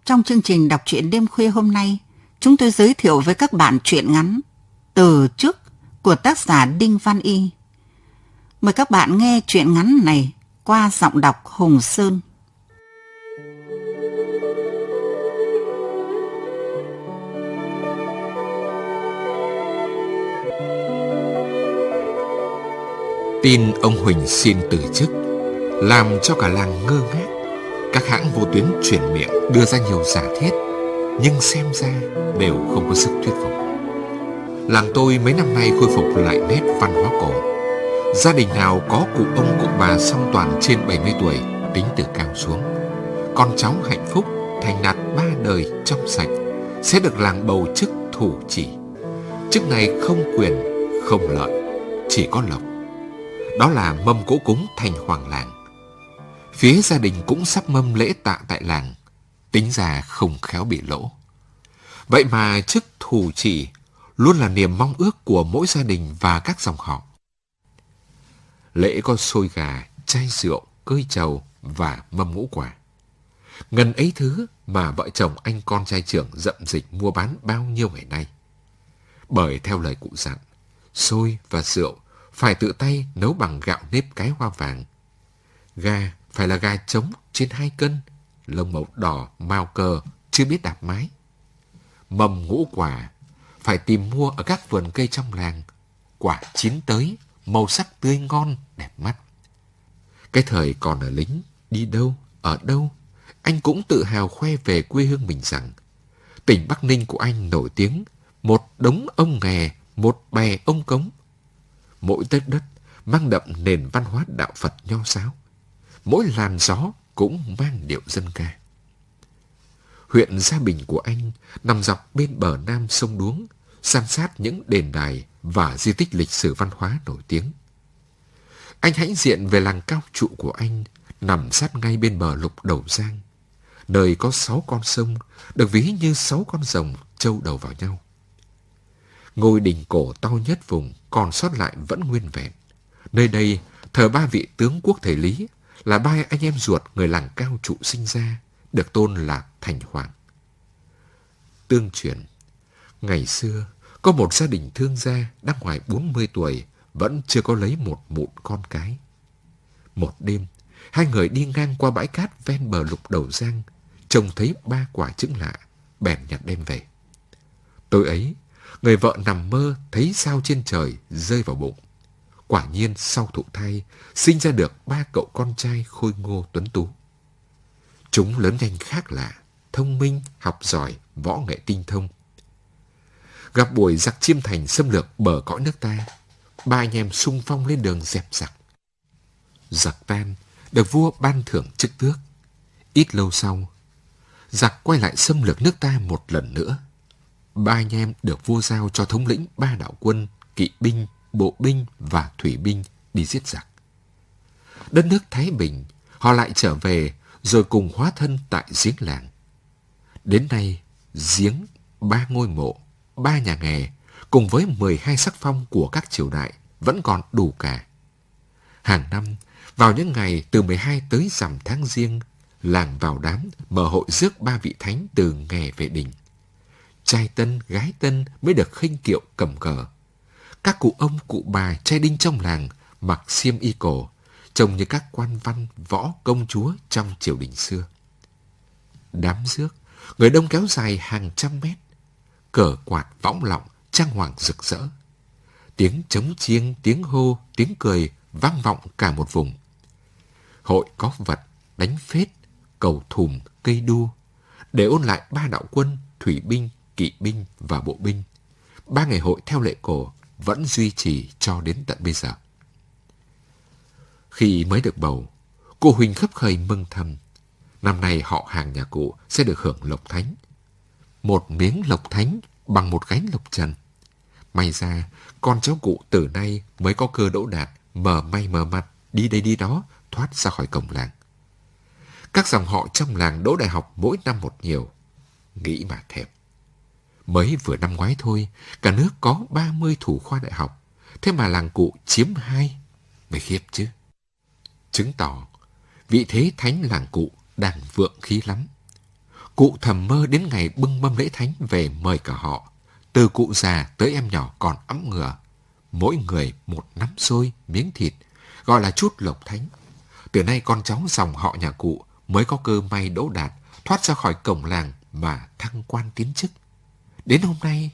trong chương trình đọc truyện đêm khuya hôm nay, chúng tôi giới thiệu với các bạn truyện ngắn Từ trước của tác giả Đinh Văn Y. Mời các bạn nghe truyện ngắn này qua giọng đọc Hùng Sơn. Tin ông Huỳnh xin từ chức làm cho cả làng ngơ ngác. Các hãng vô tuyến chuyển miệng đưa ra nhiều giả thiết, nhưng xem ra đều không có sức thuyết phục. Làng tôi mấy năm nay khôi phục lại nét văn hóa cổ Gia đình nào có cụ ông cụ bà song toàn trên 70 tuổi tính từ cao xuống. Con cháu hạnh phúc, thành đạt ba đời trong sạch sẽ được làng bầu chức thủ chỉ. Chức này không quyền, không lợi, chỉ có lộc. Đó là mâm cỗ cúng thành hoàng làng. Phía gia đình cũng sắp mâm lễ tạ tại làng, tính ra không khéo bị lỗ. Vậy mà chức thủ chỉ luôn là niềm mong ước của mỗi gia đình và các dòng họ lễ có xôi gà, chai rượu, cơi trầu và mâm ngũ quả. Ngần ấy thứ mà vợ chồng anh con trai trưởng dậm dịch mua bán bao nhiêu ngày nay. Bởi theo lời cụ dặn, xôi và rượu phải tự tay nấu bằng gạo nếp cái hoa vàng. Gà phải là gà trống trên hai cân, lông màu đỏ, mao cờ, chưa biết đạp mái. Mầm ngũ quả phải tìm mua ở các vườn cây trong làng, quả chín tới màu sắc tươi ngon, đẹp mắt. Cái thời còn ở lính, đi đâu, ở đâu, anh cũng tự hào khoe về quê hương mình rằng tỉnh Bắc Ninh của anh nổi tiếng một đống ông nghè, một bè ông cống. Mỗi tết đất mang đậm nền văn hóa đạo Phật nho sáo. Mỗi làn gió cũng mang điệu dân ca. Huyện Gia Bình của anh nằm dọc bên bờ nam sông Đuống, san sát những đền đài và di tích lịch sử văn hóa nổi tiếng. Anh hãnh diện về làng cao trụ của anh nằm sát ngay bên bờ lục đầu giang, nơi có sáu con sông được ví như sáu con rồng trâu đầu vào nhau. Ngôi đình cổ to nhất vùng còn sót lại vẫn nguyên vẹn. Nơi đây thờ ba vị tướng quốc thể Lý là ba anh em ruột người làng cao trụ sinh ra, được tôn là Thành Hoàng. Tương truyền, Ngày xưa, có một gia đình thương gia đang ngoài 40 tuổi vẫn chưa có lấy một mụn con cái. Một đêm, hai người đi ngang qua bãi cát ven bờ lục đầu giang, trông thấy ba quả trứng lạ, bèn nhặt đem về. Tối ấy, người vợ nằm mơ thấy sao trên trời rơi vào bụng. Quả nhiên sau thụ thai, sinh ra được ba cậu con trai khôi ngô tuấn tú. Chúng lớn nhanh khác lạ, thông minh, học giỏi, võ nghệ tinh thông, gặp buổi giặc chiêm thành xâm lược bờ cõi nước ta. Ba anh em sung phong lên đường dẹp giặc. Giặc tan, được vua ban thưởng chức tước. Ít lâu sau, giặc quay lại xâm lược nước ta một lần nữa. Ba anh em được vua giao cho thống lĩnh ba đạo quân, kỵ binh, bộ binh và thủy binh đi giết giặc. Đất nước Thái Bình, họ lại trở về rồi cùng hóa thân tại giếng làng. Đến nay, giếng ba ngôi mộ ba nhà nghề cùng với 12 sắc phong của các triều đại vẫn còn đủ cả. Hàng năm, vào những ngày từ 12 tới rằm tháng riêng, làng vào đám mở hội rước ba vị thánh từ nghề về đình. Trai tân, gái tân mới được khinh kiệu cầm cờ. Các cụ ông, cụ bà, trai đinh trong làng mặc xiêm y cổ, trông như các quan văn, võ, công chúa trong triều đình xưa. Đám rước, người đông kéo dài hàng trăm mét, cờ quạt võng lọng, trang hoàng rực rỡ. Tiếng trống chiêng, tiếng hô, tiếng cười vang vọng cả một vùng. Hội có vật, đánh phết, cầu thùm, cây đua, để ôn lại ba đạo quân, thủy binh, kỵ binh và bộ binh. Ba ngày hội theo lệ cổ vẫn duy trì cho đến tận bây giờ. Khi mới được bầu, cô Huỳnh khấp khởi mừng thầm. Năm nay họ hàng nhà cụ sẽ được hưởng lộc thánh một miếng lộc thánh bằng một gánh lộc trần. May ra, con cháu cụ từ nay mới có cơ đỗ đạt, mờ may mờ mặt, đi đây đi đó, thoát ra khỏi cổng làng. Các dòng họ trong làng đỗ đại học mỗi năm một nhiều. Nghĩ mà thèm. Mới vừa năm ngoái thôi, cả nước có 30 thủ khoa đại học. Thế mà làng cụ chiếm hai. Mày khiếp chứ. Chứng tỏ, vị thế thánh làng cụ đang vượng khí lắm cụ thầm mơ đến ngày bưng mâm lễ thánh về mời cả họ, từ cụ già tới em nhỏ còn ấm ngựa. Mỗi người một nắm xôi, miếng thịt, gọi là chút lộc thánh. Từ nay con cháu dòng họ nhà cụ mới có cơ may đỗ đạt, thoát ra khỏi cổng làng mà thăng quan tiến chức. Đến hôm nay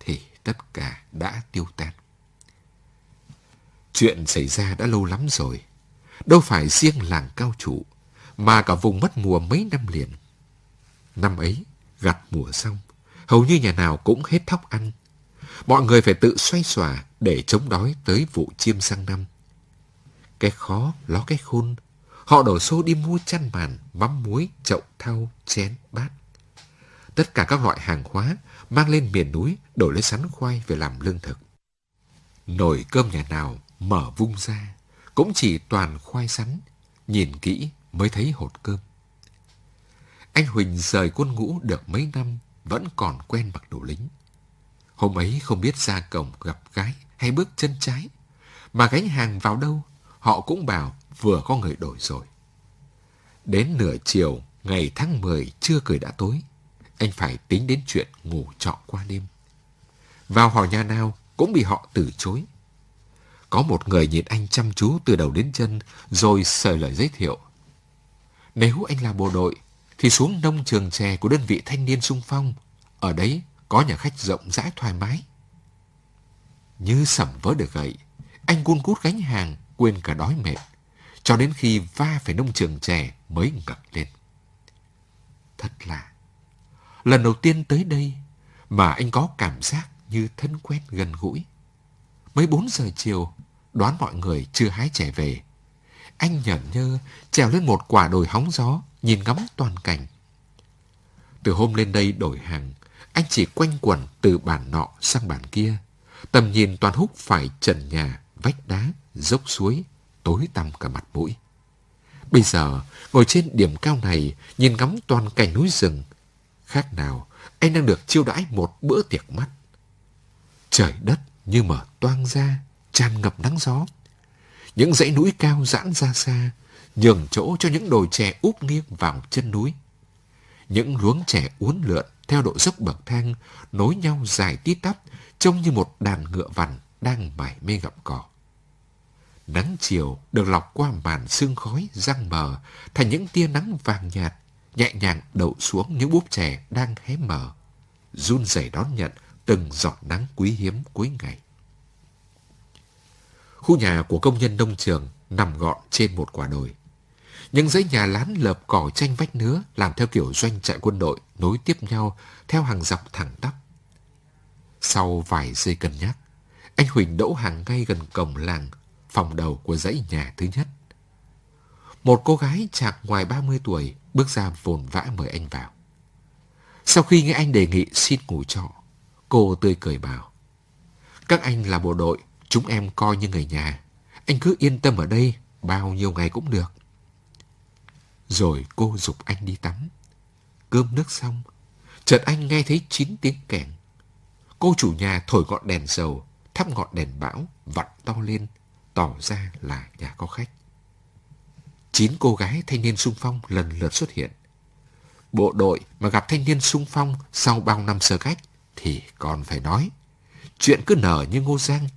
thì tất cả đã tiêu tan. Chuyện xảy ra đã lâu lắm rồi. Đâu phải riêng làng cao trụ, mà cả vùng mất mùa mấy năm liền. Năm ấy, gặt mùa xong, hầu như nhà nào cũng hết thóc ăn. Mọi người phải tự xoay xòa để chống đói tới vụ chiêm sang năm. Cái khó ló cái khôn, họ đổ xô đi mua chăn màn, mắm muối, chậu thau, chén, bát. Tất cả các loại hàng hóa mang lên miền núi đổi lấy sắn khoai về làm lương thực. Nồi cơm nhà nào mở vung ra, cũng chỉ toàn khoai sắn, nhìn kỹ mới thấy hột cơm. Anh Huỳnh rời quân ngũ được mấy năm, vẫn còn quen mặc đồ lính. Hôm ấy không biết ra cổng gặp gái hay bước chân trái, mà gánh hàng vào đâu, họ cũng bảo vừa có người đổi rồi. Đến nửa chiều, ngày tháng 10 chưa cười đã tối, anh phải tính đến chuyện ngủ trọ qua đêm. Vào hỏi nhà nào cũng bị họ từ chối. Có một người nhìn anh chăm chú từ đầu đến chân rồi sợi lời giới thiệu. Nếu anh là bộ đội thì xuống nông trường chè của đơn vị thanh niên sung phong. Ở đấy có nhà khách rộng rãi thoải mái. Như sẩm vỡ được gậy, anh cun cút gánh hàng, quên cả đói mệt, cho đến khi va phải nông trường chè mới ngẩng lên. Thật lạ, lần đầu tiên tới đây mà anh có cảm giác như thân quen gần gũi. mấy bốn giờ chiều, đoán mọi người chưa hái chè về. Anh nhởn nhơ trèo lên một quả đồi hóng gió nhìn ngắm toàn cảnh. Từ hôm lên đây đổi hàng, anh chỉ quanh quẩn từ bản nọ sang bản kia. Tầm nhìn toàn hút phải trần nhà, vách đá, dốc suối, tối tăm cả mặt mũi. Bây giờ, ngồi trên điểm cao này, nhìn ngắm toàn cảnh núi rừng. Khác nào, anh đang được chiêu đãi một bữa tiệc mắt. Trời đất như mở toang ra, tràn ngập nắng gió. Những dãy núi cao giãn ra xa, nhường chỗ cho những đồi chè úp nghiêng vào chân núi. Những luống chè uốn lượn theo độ dốc bậc thang, nối nhau dài tít tắp, trông như một đàn ngựa vằn đang mải mê gặm cỏ. Nắng chiều được lọc qua màn sương khói răng mờ thành những tia nắng vàng nhạt, nhẹ nhàng đậu xuống những búp chè đang hé mở, run rẩy đón nhận từng giọt nắng quý hiếm cuối ngày. Khu nhà của công nhân nông trường nằm gọn trên một quả đồi. Những dãy nhà lán lợp cỏ tranh vách nứa làm theo kiểu doanh trại quân đội nối tiếp nhau theo hàng dọc thẳng tắp. Sau vài giây cân nhắc, anh Huỳnh đỗ hàng ngay gần cổng làng, phòng đầu của dãy nhà thứ nhất. Một cô gái chạc ngoài 30 tuổi bước ra vồn vã mời anh vào. Sau khi nghe anh đề nghị xin ngủ trọ, cô tươi cười bảo. Các anh là bộ đội, chúng em coi như người nhà. Anh cứ yên tâm ở đây, bao nhiêu ngày cũng được. Rồi cô dục anh đi tắm. Cơm nước xong, chợt anh nghe thấy chín tiếng kèn. Cô chủ nhà thổi ngọn đèn dầu, thắp ngọn đèn bão, vặn to lên, tỏ ra là nhà có khách. Chín cô gái thanh niên sung phong lần lượt xuất hiện. Bộ đội mà gặp thanh niên sung phong sau bao năm sơ cách thì còn phải nói. Chuyện cứ nở như ngô giang,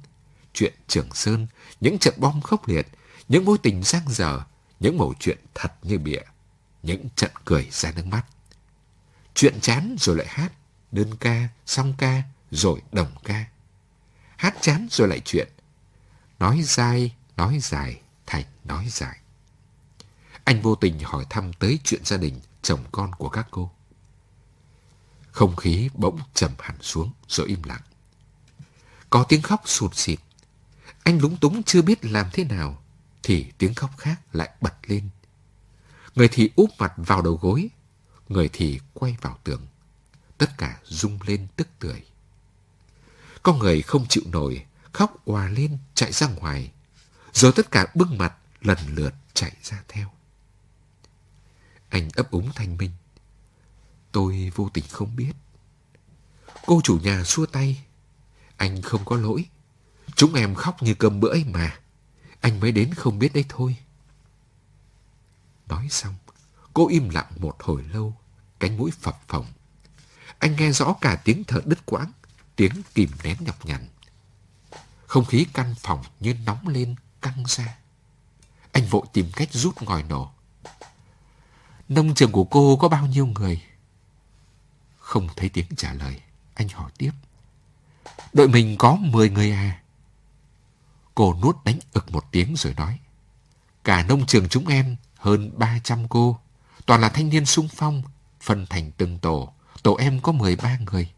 chuyện Trường Sơn, những trận bom khốc liệt, những mối tình giang dở, những mẩu chuyện thật như bịa, những trận cười ra nước mắt. Chuyện chán rồi lại hát, đơn ca, song ca, rồi đồng ca. Hát chán rồi lại chuyện. Nói dai, nói dài, thành nói dài. Anh vô tình hỏi thăm tới chuyện gia đình, chồng con của các cô. Không khí bỗng trầm hẳn xuống rồi im lặng. Có tiếng khóc sụt xịt. Anh lúng túng chưa biết làm thế nào thì tiếng khóc khác lại bật lên. Người thì úp mặt vào đầu gối, người thì quay vào tường. Tất cả rung lên tức tưởi. Có người không chịu nổi, khóc òa lên chạy ra ngoài. Rồi tất cả bưng mặt lần lượt chạy ra theo. Anh ấp úng thanh minh. Tôi vô tình không biết. Cô chủ nhà xua tay. Anh không có lỗi. Chúng em khóc như cơm bữa ấy mà. Anh mới đến không biết đấy thôi. Nói xong, cô im lặng một hồi lâu, cánh mũi phập phồng. Anh nghe rõ cả tiếng thở đứt quãng, tiếng kìm nén nhọc nhằn. Không khí căn phòng như nóng lên, căng ra. Anh vội tìm cách rút ngòi nổ. Nông trường của cô có bao nhiêu người? Không thấy tiếng trả lời, anh hỏi tiếp. Đội mình có 10 người à? Cô nuốt đánh ực một tiếng rồi nói. Cả nông trường chúng em, hơn 300 cô, toàn là thanh niên sung phong, phân thành từng tổ, tổ em có 13 người.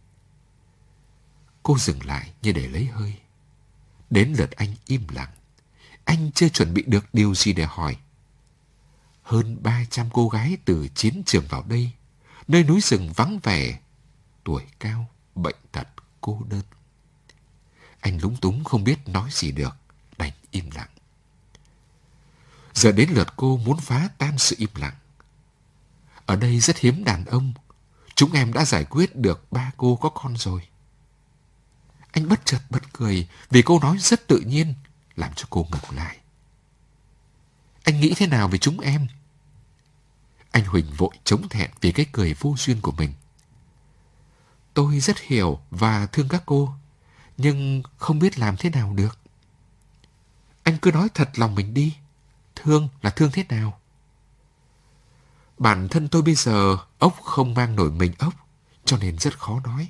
Cô dừng lại như để lấy hơi. Đến lượt anh im lặng. Anh chưa chuẩn bị được điều gì để hỏi. Hơn 300 cô gái từ chiến trường vào đây, nơi núi rừng vắng vẻ, tuổi cao, bệnh tật, cô đơn. Anh lúng túng không biết nói gì được im lặng. Giờ đến lượt cô muốn phá tan sự im lặng. Ở đây rất hiếm đàn ông. Chúng em đã giải quyết được ba cô có con rồi. Anh bất chợt bật cười vì cô nói rất tự nhiên, làm cho cô ngừng lại. Anh nghĩ thế nào về chúng em? Anh Huỳnh vội chống thẹn vì cái cười vô duyên của mình. Tôi rất hiểu và thương các cô, nhưng không biết làm thế nào được. Anh cứ nói thật lòng mình đi. Thương là thương thế nào? Bản thân tôi bây giờ ốc không mang nổi mình ốc, cho nên rất khó nói.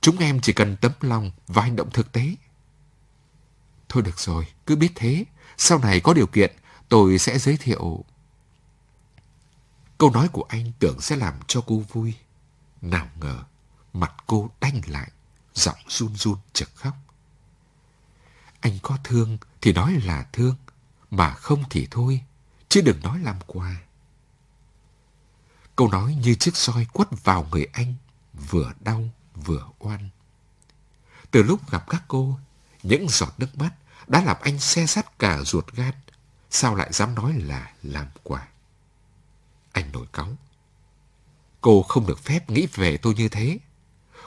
Chúng em chỉ cần tấm lòng và hành động thực tế. Thôi được rồi, cứ biết thế. Sau này có điều kiện, tôi sẽ giới thiệu. Câu nói của anh tưởng sẽ làm cho cô vui. Nào ngờ, mặt cô đanh lại, giọng run run chực khóc. Anh có thương thì nói là thương, mà không thì thôi, chứ đừng nói làm quà. Câu nói như chiếc soi quất vào người anh, vừa đau vừa oan. Từ lúc gặp các cô, những giọt nước mắt đã làm anh xe sắt cả ruột gan, sao lại dám nói là làm quà. Anh nổi cáu. Cô không được phép nghĩ về tôi như thế.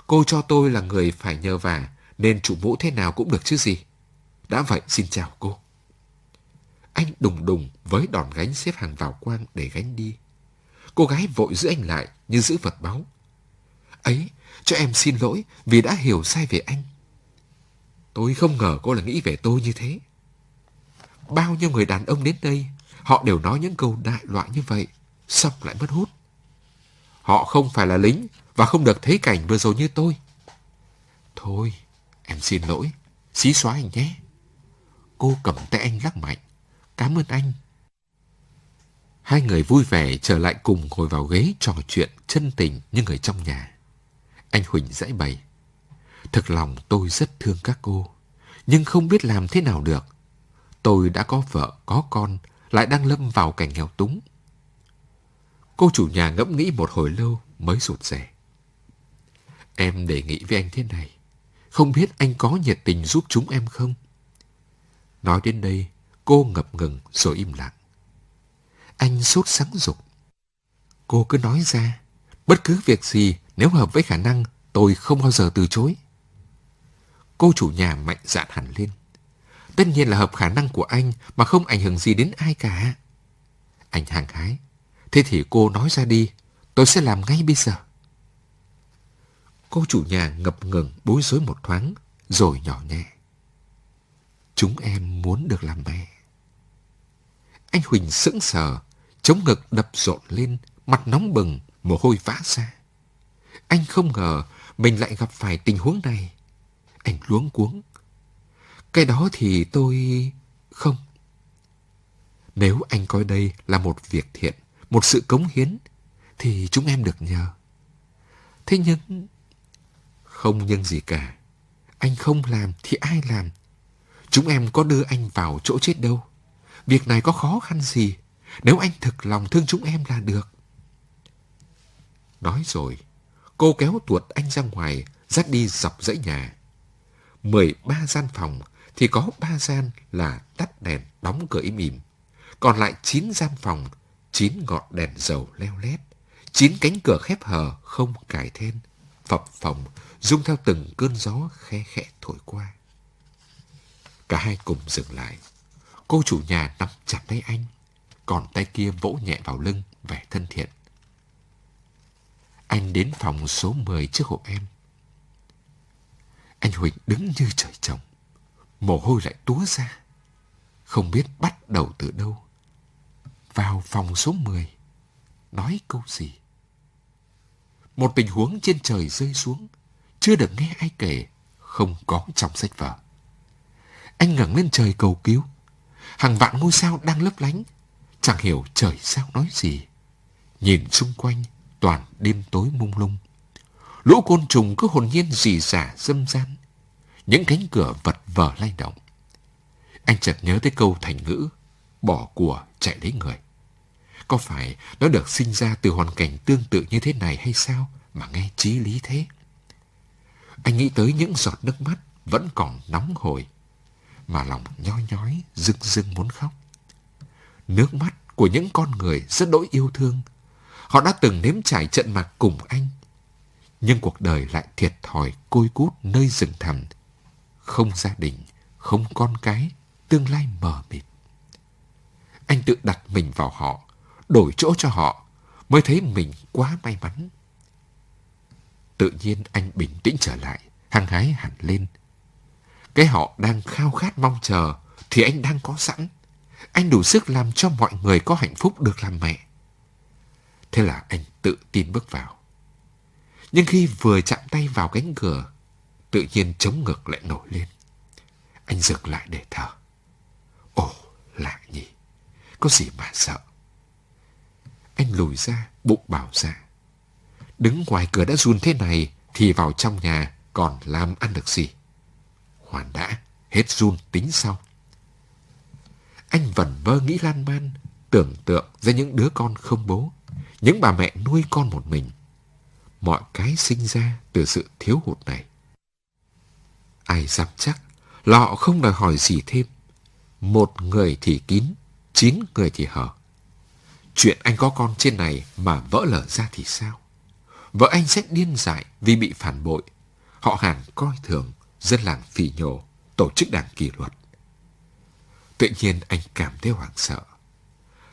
Cô cho tôi là người phải nhờ vả, nên trụ mũ thế nào cũng được chứ gì. Đã vậy xin chào cô. Anh đùng đùng với đòn gánh xếp hàng vào quang để gánh đi. Cô gái vội giữ anh lại như giữ vật báu. Ấy, cho em xin lỗi vì đã hiểu sai về anh. Tôi không ngờ cô là nghĩ về tôi như thế. Bao nhiêu người đàn ông đến đây, họ đều nói những câu đại loại như vậy, xong lại mất hút. Họ không phải là lính và không được thấy cảnh vừa rồi như tôi. Thôi, em xin lỗi, xí xóa anh nhé cô cầm tay anh lắc mạnh. Cảm ơn anh. Hai người vui vẻ trở lại cùng ngồi vào ghế trò chuyện chân tình như người trong nhà. Anh Huỳnh giải bày. Thực lòng tôi rất thương các cô, nhưng không biết làm thế nào được. Tôi đã có vợ, có con, lại đang lâm vào cảnh nghèo túng. Cô chủ nhà ngẫm nghĩ một hồi lâu mới rụt rè. Em đề nghị với anh thế này, không biết anh có nhiệt tình giúp chúng em không? Nói đến đây, cô ngập ngừng rồi im lặng. Anh sốt sắng dục. Cô cứ nói ra, bất cứ việc gì nếu hợp với khả năng tôi không bao giờ từ chối. Cô chủ nhà mạnh dạn hẳn lên. Tất nhiên là hợp khả năng của anh mà không ảnh hưởng gì đến ai cả. Anh hàng hái. Thế thì cô nói ra đi, tôi sẽ làm ngay bây giờ. Cô chủ nhà ngập ngừng bối rối một thoáng, rồi nhỏ nhẹ. Chúng em muốn được làm mẹ. Anh Huỳnh sững sờ, chống ngực đập rộn lên, mặt nóng bừng, mồ hôi vã ra. Anh không ngờ mình lại gặp phải tình huống này. Anh luống cuống. Cái đó thì tôi... Không. Nếu anh coi đây là một việc thiện, một sự cống hiến, thì chúng em được nhờ. Thế nhưng... Không nhân gì cả. Anh không làm thì ai làm? Chúng em có đưa anh vào chỗ chết đâu. Việc này có khó khăn gì. Nếu anh thực lòng thương chúng em là được. Nói rồi, cô kéo tuột anh ra ngoài, dắt đi dọc dãy nhà. mười ba gian phòng thì có ba gian là tắt đèn đóng cửa im ỉm. Còn lại chín gian phòng, chín ngọn đèn dầu leo lét, chín cánh cửa khép hờ không cài then, phập phồng rung theo từng cơn gió khe khẽ thổi qua. Cả hai cùng dừng lại. Cô chủ nhà nắm chặt tay anh, còn tay kia vỗ nhẹ vào lưng, vẻ thân thiện. Anh đến phòng số 10 trước hộ em. Anh Huỳnh đứng như trời trồng, mồ hôi lại túa ra. Không biết bắt đầu từ đâu. Vào phòng số 10, nói câu gì? Một tình huống trên trời rơi xuống, chưa được nghe ai kể, không có trong sách vở anh ngẩng lên trời cầu cứu. Hàng vạn ngôi sao đang lấp lánh, chẳng hiểu trời sao nói gì. Nhìn xung quanh, toàn đêm tối mông lung. Lũ côn trùng cứ hồn nhiên rì rả dâm gian. Những cánh cửa vật vờ lay động. Anh chợt nhớ tới câu thành ngữ, bỏ của chạy lấy người. Có phải nó được sinh ra từ hoàn cảnh tương tự như thế này hay sao mà nghe chí lý thế? Anh nghĩ tới những giọt nước mắt vẫn còn nóng hổi mà lòng nhói nhói, rưng rưng muốn khóc. Nước mắt của những con người rất đỗi yêu thương. Họ đã từng nếm trải trận mạc cùng anh. Nhưng cuộc đời lại thiệt thòi côi cút nơi rừng thẳm. Không gia đình, không con cái, tương lai mờ mịt. Anh tự đặt mình vào họ, đổi chỗ cho họ, mới thấy mình quá may mắn. Tự nhiên anh bình tĩnh trở lại, hăng hái hẳn lên, cái họ đang khao khát mong chờ thì anh đang có sẵn. Anh đủ sức làm cho mọi người có hạnh phúc được làm mẹ. Thế là anh tự tin bước vào. Nhưng khi vừa chạm tay vào cánh cửa, tự nhiên chống ngực lại nổi lên. Anh dừng lại để thở. Ồ, lạ nhỉ. Có gì mà sợ. Anh lùi ra, bụng bảo ra Đứng ngoài cửa đã run thế này thì vào trong nhà còn làm ăn được gì hoàn đã, hết run tính sau. Anh vẩn vơ nghĩ lan man, tưởng tượng ra những đứa con không bố, những bà mẹ nuôi con một mình. Mọi cái sinh ra từ sự thiếu hụt này. Ai dám chắc lọ không đòi hỏi gì thêm. Một người thì kín, chín người thì hở. Chuyện anh có con trên này mà vỡ lở ra thì sao? Vợ anh sẽ điên dại vì bị phản bội. Họ hàng coi thường, dân làng Phỉ Nhổ tổ chức đảng kỷ luật. Tự nhiên anh cảm thấy hoảng sợ.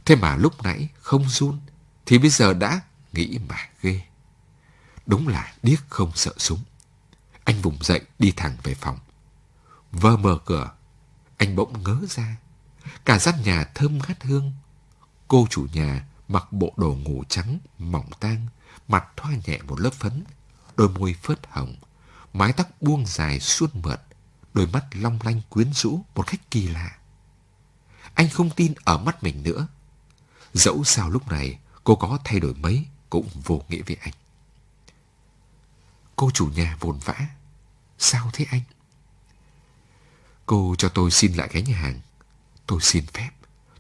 Thế mà lúc nãy không run thì bây giờ đã nghĩ mà ghê. Đúng là điếc không sợ súng. Anh vùng dậy đi thẳng về phòng. Vơ mở cửa, anh bỗng ngớ ra. Cả gian nhà thơm ngát hương. Cô chủ nhà mặc bộ đồ ngủ trắng, mỏng tang, mặt thoa nhẹ một lớp phấn, đôi môi phớt hồng, mái tóc buông dài suôn mượt, đôi mắt long lanh quyến rũ một cách kỳ lạ. Anh không tin ở mắt mình nữa. Dẫu sao lúc này cô có thay đổi mấy cũng vô nghĩa với anh. Cô chủ nhà vồn vã. Sao thế anh? Cô cho tôi xin lại cái nhà hàng. Tôi xin phép.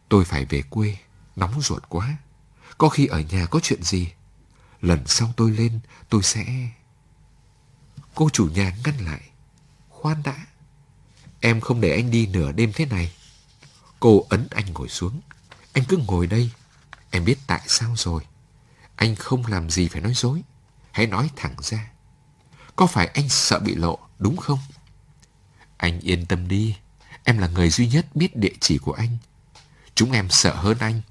Tôi phải về quê. Nóng ruột quá. Có khi ở nhà có chuyện gì. Lần sau tôi lên tôi sẽ... Cô chủ nhà ngăn lại. Khoan đã. Em không để anh đi nửa đêm thế này. Cô ấn anh ngồi xuống. Anh cứ ngồi đây. Em biết tại sao rồi. Anh không làm gì phải nói dối. Hãy nói thẳng ra. Có phải anh sợ bị lộ, đúng không? Anh yên tâm đi. Em là người duy nhất biết địa chỉ của anh. Chúng em sợ hơn anh.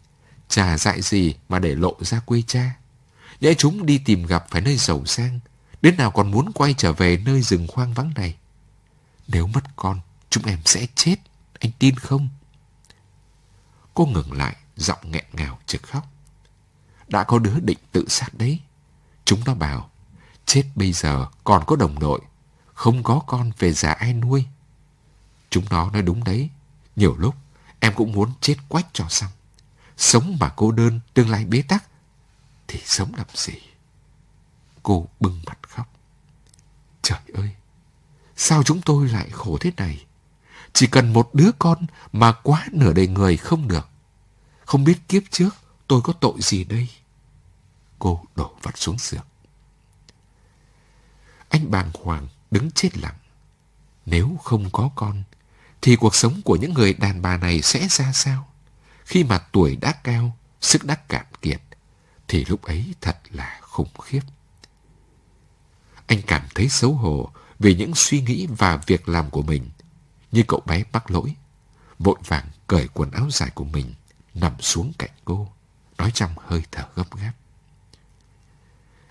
Chả dại gì mà để lộ ra quê cha. Nhẽ chúng đi tìm gặp phải nơi giàu sang đứa nào còn muốn quay trở về nơi rừng hoang vắng này. Nếu mất con, chúng em sẽ chết, anh tin không? Cô ngừng lại, giọng nghẹn ngào chực khóc. Đã có đứa định tự sát đấy. Chúng nó bảo, chết bây giờ còn có đồng đội, không có con về già ai nuôi. Chúng nó nói đúng đấy, nhiều lúc em cũng muốn chết quách cho xong. Sống mà cô đơn, tương lai bế tắc, thì sống làm gì? Cô bưng mặt khóc. Trời ơi! Sao chúng tôi lại khổ thế này? Chỉ cần một đứa con mà quá nửa đời người không được. Không biết kiếp trước tôi có tội gì đây? Cô đổ vật xuống giường. Anh bàng hoàng đứng chết lặng. Nếu không có con, thì cuộc sống của những người đàn bà này sẽ ra sao? Khi mà tuổi đã cao, sức đã cạn kiệt, thì lúc ấy thật là khủng khiếp. Anh cảm thấy xấu hổ về những suy nghĩ và việc làm của mình. Như cậu bé mắc lỗi, vội vàng cởi quần áo dài của mình, nằm xuống cạnh cô, nói trong hơi thở gấp gáp.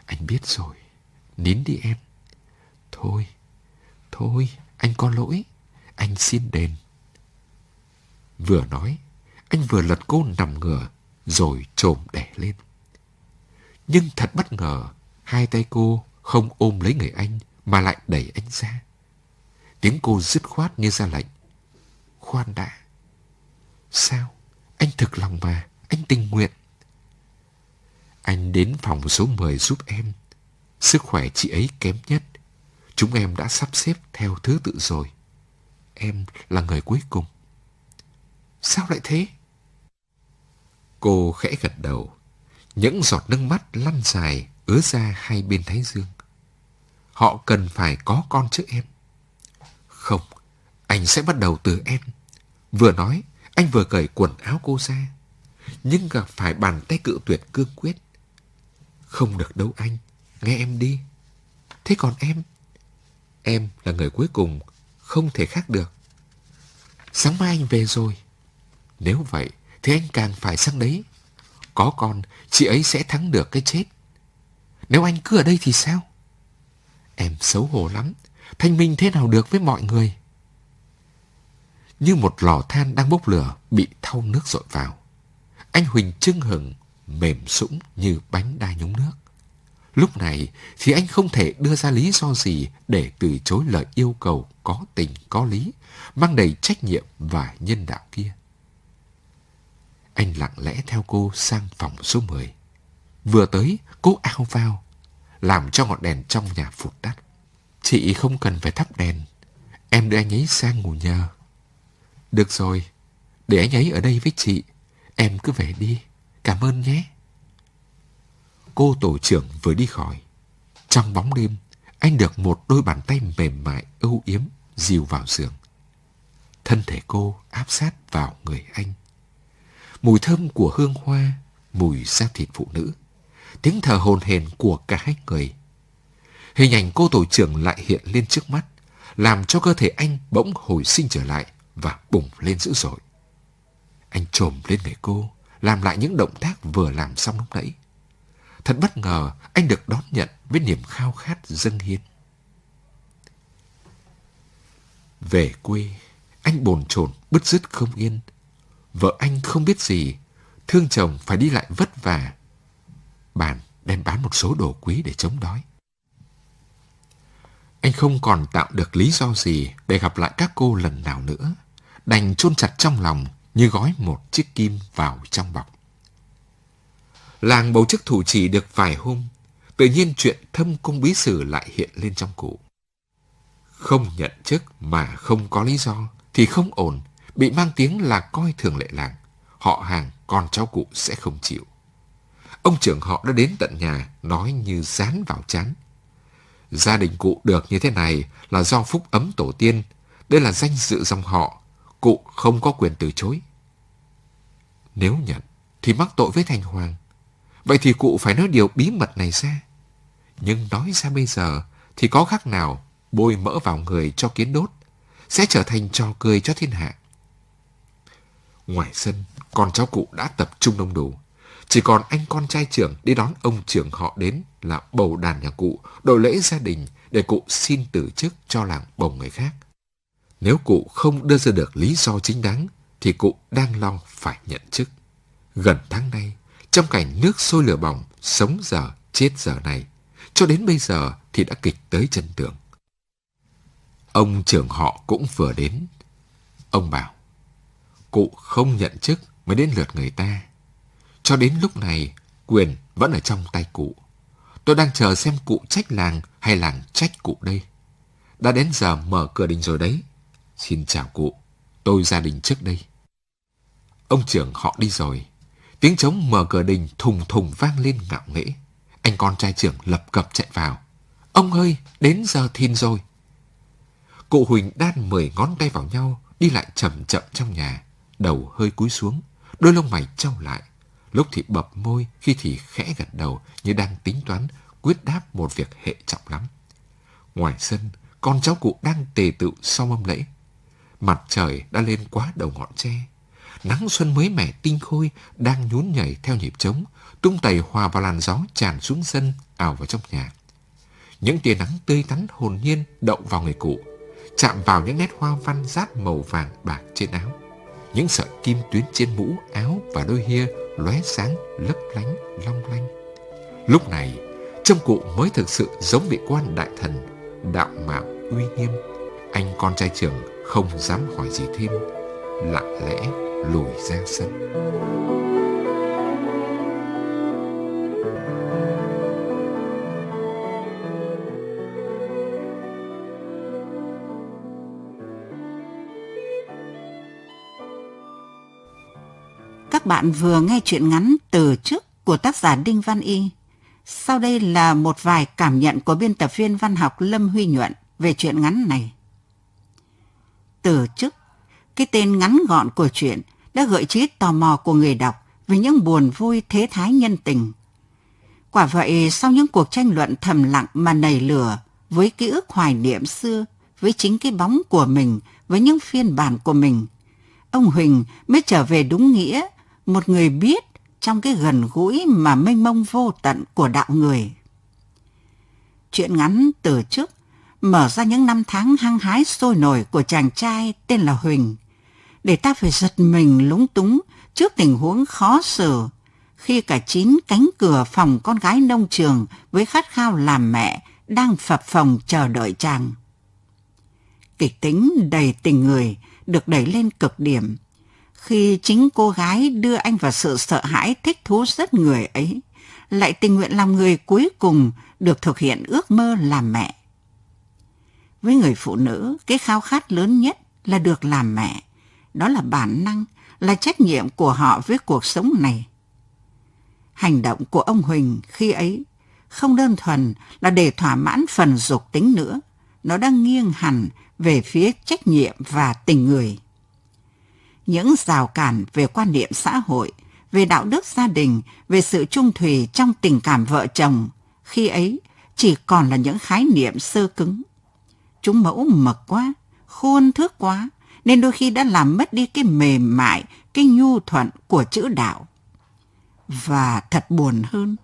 Anh biết rồi, nín đi em. Thôi, thôi, anh có lỗi, anh xin đền. Vừa nói, anh vừa lật cô nằm ngửa, rồi trồm đẻ lên. Nhưng thật bất ngờ, hai tay cô không ôm lấy người anh mà lại đẩy anh ra. Tiếng cô dứt khoát như ra lệnh. Khoan đã. Sao? Anh thực lòng mà, anh tình nguyện. Anh đến phòng số 10 giúp em. Sức khỏe chị ấy kém nhất. Chúng em đã sắp xếp theo thứ tự rồi. Em là người cuối cùng. Sao lại thế? Cô khẽ gật đầu. Những giọt nước mắt lăn dài ứa ra hai bên thái dương. Họ cần phải có con chứ em. Không, anh sẽ bắt đầu từ em. Vừa nói, anh vừa cởi quần áo cô ra. Nhưng gặp phải bàn tay cự tuyệt cương quyết. Không được đâu anh, nghe em đi. Thế còn em? Em là người cuối cùng, không thể khác được. Sáng mai anh về rồi. Nếu vậy, thì anh càng phải sang đấy. Có con, chị ấy sẽ thắng được cái chết. Nếu anh cứ ở đây thì sao? Em xấu hổ lắm, thanh minh thế nào được với mọi người? Như một lò than đang bốc lửa bị thau nước dội vào. Anh Huỳnh chưng hừng, mềm sũng như bánh đa nhúng nước. Lúc này thì anh không thể đưa ra lý do gì để từ chối lời yêu cầu có tình có lý, mang đầy trách nhiệm và nhân đạo kia. Anh lặng lẽ theo cô sang phòng số 10. Vừa tới, cô ao vào, làm cho ngọn đèn trong nhà phụt tắt. Chị không cần phải thắp đèn, em đưa anh ấy sang ngủ nhờ. Được rồi, để anh ấy ở đây với chị, em cứ về đi, cảm ơn nhé. Cô tổ trưởng vừa đi khỏi. Trong bóng đêm, anh được một đôi bàn tay mềm mại ưu yếm dìu vào giường. Thân thể cô áp sát vào người anh. Mùi thơm của hương hoa, mùi da thịt phụ nữ tiếng thở hồn hển của cả hai người. Hình ảnh cô tổ trưởng lại hiện lên trước mắt, làm cho cơ thể anh bỗng hồi sinh trở lại và bùng lên dữ dội. Anh trồm lên người cô, làm lại những động tác vừa làm xong lúc nãy. Thật bất ngờ, anh được đón nhận với niềm khao khát dâng hiến. Về quê, anh bồn chồn bứt rứt không yên. Vợ anh không biết gì, thương chồng phải đi lại vất vả Bản đem bán một số đồ quý để chống đói. Anh không còn tạo được lý do gì để gặp lại các cô lần nào nữa, đành chôn chặt trong lòng như gói một chiếc kim vào trong bọc. Làng bầu chức thủ trì được vài hôm, tự nhiên chuyện thâm cung bí sử lại hiện lên trong cụ. Không nhận chức mà không có lý do thì không ổn, bị mang tiếng là coi thường lệ làng, họ hàng con cháu cụ sẽ không chịu. Ông trưởng họ đã đến tận nhà, nói như dán vào chán. Gia đình cụ được như thế này là do phúc ấm tổ tiên. Đây là danh dự dòng họ. Cụ không có quyền từ chối. Nếu nhận, thì mắc tội với thành hoàng. Vậy thì cụ phải nói điều bí mật này ra. Nhưng nói ra bây giờ thì có khác nào bôi mỡ vào người cho kiến đốt sẽ trở thành trò cười cho thiên hạ. Ngoài sân, con cháu cụ đã tập trung đông đủ. Chỉ còn anh con trai trưởng đi đón ông trưởng họ đến là bầu đàn nhà cụ, đội lễ gia đình để cụ xin từ chức cho làng bầu người khác. Nếu cụ không đưa ra được lý do chính đáng, thì cụ đang lo phải nhận chức. Gần tháng nay, trong cảnh nước sôi lửa bỏng, sống giờ, chết giờ này, cho đến bây giờ thì đã kịch tới chân tường. Ông trưởng họ cũng vừa đến. Ông bảo, cụ không nhận chức mới đến lượt người ta. Cho đến lúc này, quyền vẫn ở trong tay cụ. Tôi đang chờ xem cụ trách làng hay làng trách cụ đây. Đã đến giờ mở cửa đình rồi đấy. Xin chào cụ, tôi gia đình trước đây. Ông trưởng họ đi rồi. Tiếng trống mở cửa đình thùng thùng vang lên ngạo nghễ. Anh con trai trưởng lập cập chạy vào. Ông ơi, đến giờ thìn rồi. Cụ Huỳnh đan mười ngón tay vào nhau, đi lại chậm chậm trong nhà, đầu hơi cúi xuống, đôi lông mày trao lại lúc thì bập môi, khi thì khẽ gật đầu như đang tính toán, quyết đáp một việc hệ trọng lắm. Ngoài sân, con cháu cụ đang tề tựu sau mâm lễ. Mặt trời đã lên quá đầu ngọn tre. Nắng xuân mới mẻ tinh khôi đang nhún nhảy theo nhịp trống, tung tẩy hòa vào làn gió tràn xuống sân, ảo vào trong nhà. Những tia nắng tươi tắn hồn nhiên đậu vào người cụ, chạm vào những nét hoa văn rát màu vàng bạc trên áo những sợi kim tuyến trên mũ, áo và đôi hia lóe sáng, lấp lánh, long lanh. Lúc này, trông cụ mới thực sự giống vị quan đại thần, đạo mạo uy nghiêm. Anh con trai trưởng không dám hỏi gì thêm, lặng lẽ lùi ra sân. bạn vừa nghe chuyện ngắn từ trước của tác giả Đinh Văn Y. Sau đây là một vài cảm nhận của biên tập viên văn học Lâm Huy Nhuận về chuyện ngắn này. Từ trước, cái tên ngắn gọn của chuyện đã gợi trí tò mò của người đọc về những buồn vui thế thái nhân tình. Quả vậy, sau những cuộc tranh luận thầm lặng mà nảy lửa với ký ức hoài niệm xưa, với chính cái bóng của mình, với những phiên bản của mình, ông Huỳnh mới trở về đúng nghĩa một người biết trong cái gần gũi mà mênh mông vô tận của đạo người. Chuyện ngắn từ trước mở ra những năm tháng hăng hái sôi nổi của chàng trai tên là Huỳnh, để ta phải giật mình lúng túng trước tình huống khó xử khi cả chín cánh cửa phòng con gái nông trường với khát khao làm mẹ đang phập phòng chờ đợi chàng. Kịch tính đầy tình người được đẩy lên cực điểm – khi chính cô gái đưa anh vào sự sợ hãi thích thú rất người ấy, lại tình nguyện làm người cuối cùng được thực hiện ước mơ làm mẹ. Với người phụ nữ, cái khao khát lớn nhất là được làm mẹ, đó là bản năng, là trách nhiệm của họ với cuộc sống này. Hành động của ông Huỳnh khi ấy không đơn thuần là để thỏa mãn phần dục tính nữa, nó đang nghiêng hẳn về phía trách nhiệm và tình người những rào cản về quan niệm xã hội, về đạo đức gia đình, về sự trung thủy trong tình cảm vợ chồng, khi ấy chỉ còn là những khái niệm sơ cứng. Chúng mẫu mực quá, khuôn thước quá, nên đôi khi đã làm mất đi cái mềm mại, cái nhu thuận của chữ đạo. Và thật buồn hơn,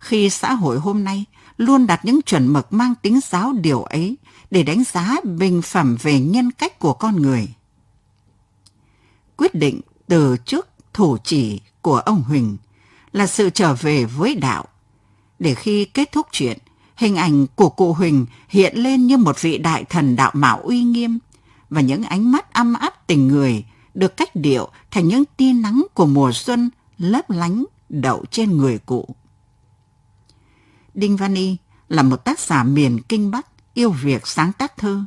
khi xã hội hôm nay luôn đặt những chuẩn mực mang tính giáo điều ấy để đánh giá bình phẩm về nhân cách của con người quyết định từ chức thủ chỉ của ông Huỳnh là sự trở về với đạo. Để khi kết thúc chuyện, hình ảnh của cụ Huỳnh hiện lên như một vị đại thần đạo mạo uy nghiêm và những ánh mắt âm áp tình người được cách điệu thành những tia nắng của mùa xuân lấp lánh đậu trên người cụ. Đinh Văn Y là một tác giả miền Kinh Bắc yêu việc sáng tác thơ.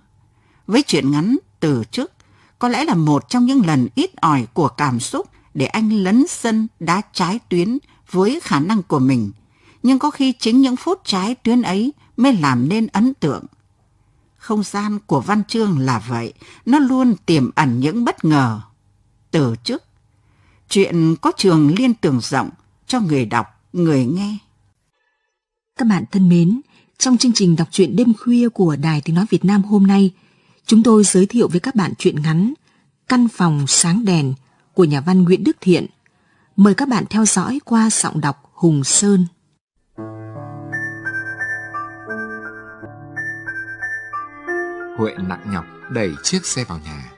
Với chuyện ngắn từ trước có lẽ là một trong những lần ít ỏi của cảm xúc để anh lấn sân đá trái tuyến với khả năng của mình. Nhưng có khi chính những phút trái tuyến ấy mới làm nên ấn tượng. Không gian của văn chương là vậy, nó luôn tiềm ẩn những bất ngờ. Từ trước, chuyện có trường liên tưởng rộng cho người đọc, người nghe. Các bạn thân mến, trong chương trình đọc truyện đêm khuya của Đài Tiếng Nói Việt Nam hôm nay – chúng tôi giới thiệu với các bạn truyện ngắn Căn phòng sáng đèn của nhà văn Nguyễn Đức Thiện. Mời các bạn theo dõi qua giọng đọc Hùng Sơn. Huệ nặng nhọc đẩy chiếc xe vào nhà.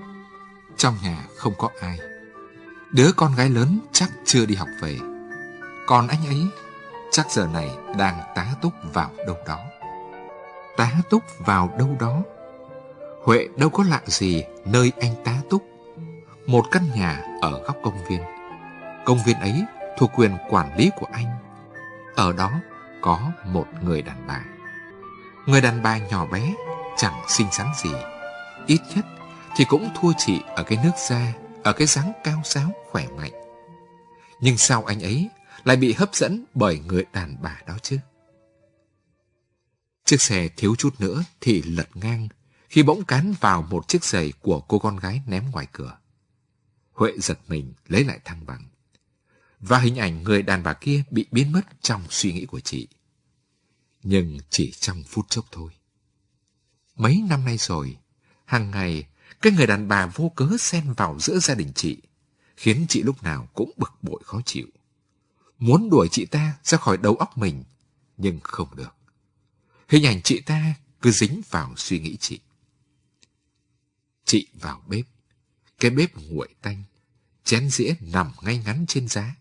Trong nhà không có ai. Đứa con gái lớn chắc chưa đi học về. Còn anh ấy chắc giờ này đang tá túc vào đâu đó. Tá túc vào đâu đó Huệ đâu có lạ gì nơi anh tá túc. Một căn nhà ở góc công viên. Công viên ấy thuộc quyền quản lý của anh. Ở đó có một người đàn bà. Người đàn bà nhỏ bé, chẳng xinh xắn gì. Ít nhất thì cũng thua chị ở cái nước da, ở cái dáng cao giáo khỏe mạnh. Nhưng sao anh ấy lại bị hấp dẫn bởi người đàn bà đó chứ? Chiếc xe thiếu chút nữa thì lật ngang khi bỗng cán vào một chiếc giày của cô con gái ném ngoài cửa. Huệ giật mình lấy lại thăng bằng. Và hình ảnh người đàn bà kia bị biến mất trong suy nghĩ của chị. Nhưng chỉ trong phút chốc thôi. Mấy năm nay rồi, hàng ngày cái người đàn bà vô cớ xen vào giữa gia đình chị, khiến chị lúc nào cũng bực bội khó chịu. Muốn đuổi chị ta ra khỏi đầu óc mình, nhưng không được. Hình ảnh chị ta cứ dính vào suy nghĩ chị. Chị vào bếp. Cái bếp nguội tanh. Chén dĩa nằm ngay ngắn trên giá.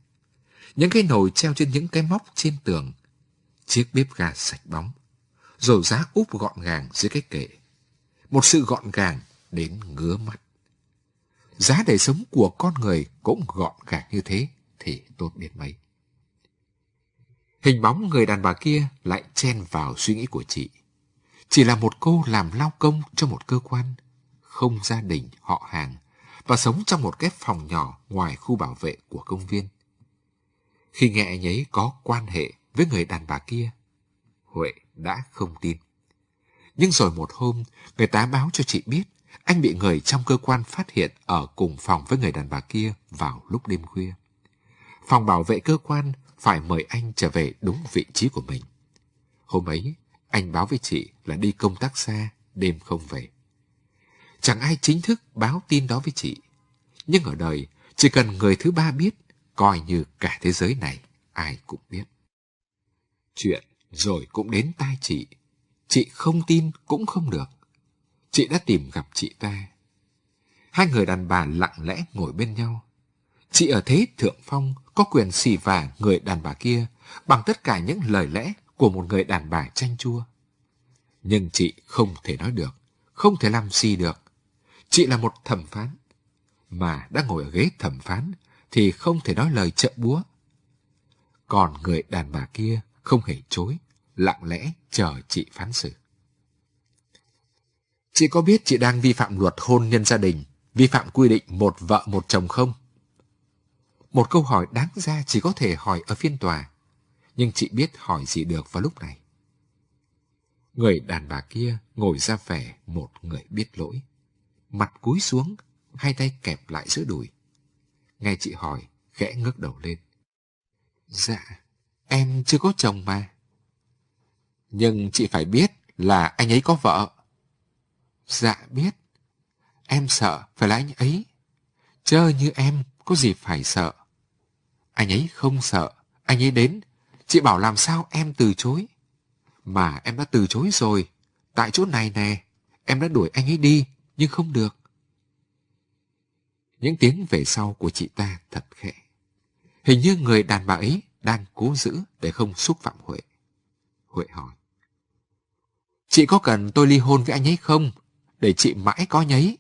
Những cái nồi treo trên những cái móc trên tường. Chiếc bếp ga sạch bóng. Rồi giá úp gọn gàng dưới cái kệ. Một sự gọn gàng đến ngứa mắt. Giá đời sống của con người cũng gọn gàng như thế thì tốt biết mấy. Hình bóng người đàn bà kia lại chen vào suy nghĩ của chị. Chỉ là một cô làm lao công cho một cơ quan không gia đình, họ hàng và sống trong một cái phòng nhỏ ngoài khu bảo vệ của công viên. Khi nghe anh ấy có quan hệ với người đàn bà kia, Huệ đã không tin. Nhưng rồi một hôm, người ta báo cho chị biết anh bị người trong cơ quan phát hiện ở cùng phòng với người đàn bà kia vào lúc đêm khuya. Phòng bảo vệ cơ quan phải mời anh trở về đúng vị trí của mình. Hôm ấy, anh báo với chị là đi công tác xa, đêm không về. Chẳng ai chính thức báo tin đó với chị. Nhưng ở đời, chỉ cần người thứ ba biết, coi như cả thế giới này ai cũng biết. Chuyện rồi cũng đến tai chị. Chị không tin cũng không được. Chị đã tìm gặp chị ta. Hai người đàn bà lặng lẽ ngồi bên nhau. Chị ở thế thượng phong có quyền xì vả người đàn bà kia bằng tất cả những lời lẽ của một người đàn bà chanh chua. Nhưng chị không thể nói được, không thể làm gì được, Chị là một thẩm phán, mà đã ngồi ở ghế thẩm phán thì không thể nói lời chợ búa. Còn người đàn bà kia không hề chối, lặng lẽ chờ chị phán xử. Chị có biết chị đang vi phạm luật hôn nhân gia đình, vi phạm quy định một vợ một chồng không? Một câu hỏi đáng ra chỉ có thể hỏi ở phiên tòa, nhưng chị biết hỏi gì được vào lúc này. Người đàn bà kia ngồi ra vẻ một người biết lỗi mặt cúi xuống, hai tay kẹp lại giữa đùi. Nghe chị hỏi, khẽ ngước đầu lên. Dạ, em chưa có chồng mà. Nhưng chị phải biết là anh ấy có vợ. Dạ biết. Em sợ phải là anh ấy. Chớ như em có gì phải sợ. Anh ấy không sợ. Anh ấy đến. Chị bảo làm sao em từ chối. Mà em đã từ chối rồi. Tại chỗ này nè. Em đã đuổi anh ấy đi nhưng không được. Những tiếng về sau của chị ta thật khẽ. Hình như người đàn bà ấy đang cố giữ để không xúc phạm Huệ. Huệ hỏi. Chị có cần tôi ly hôn với anh ấy không? Để chị mãi có nháy.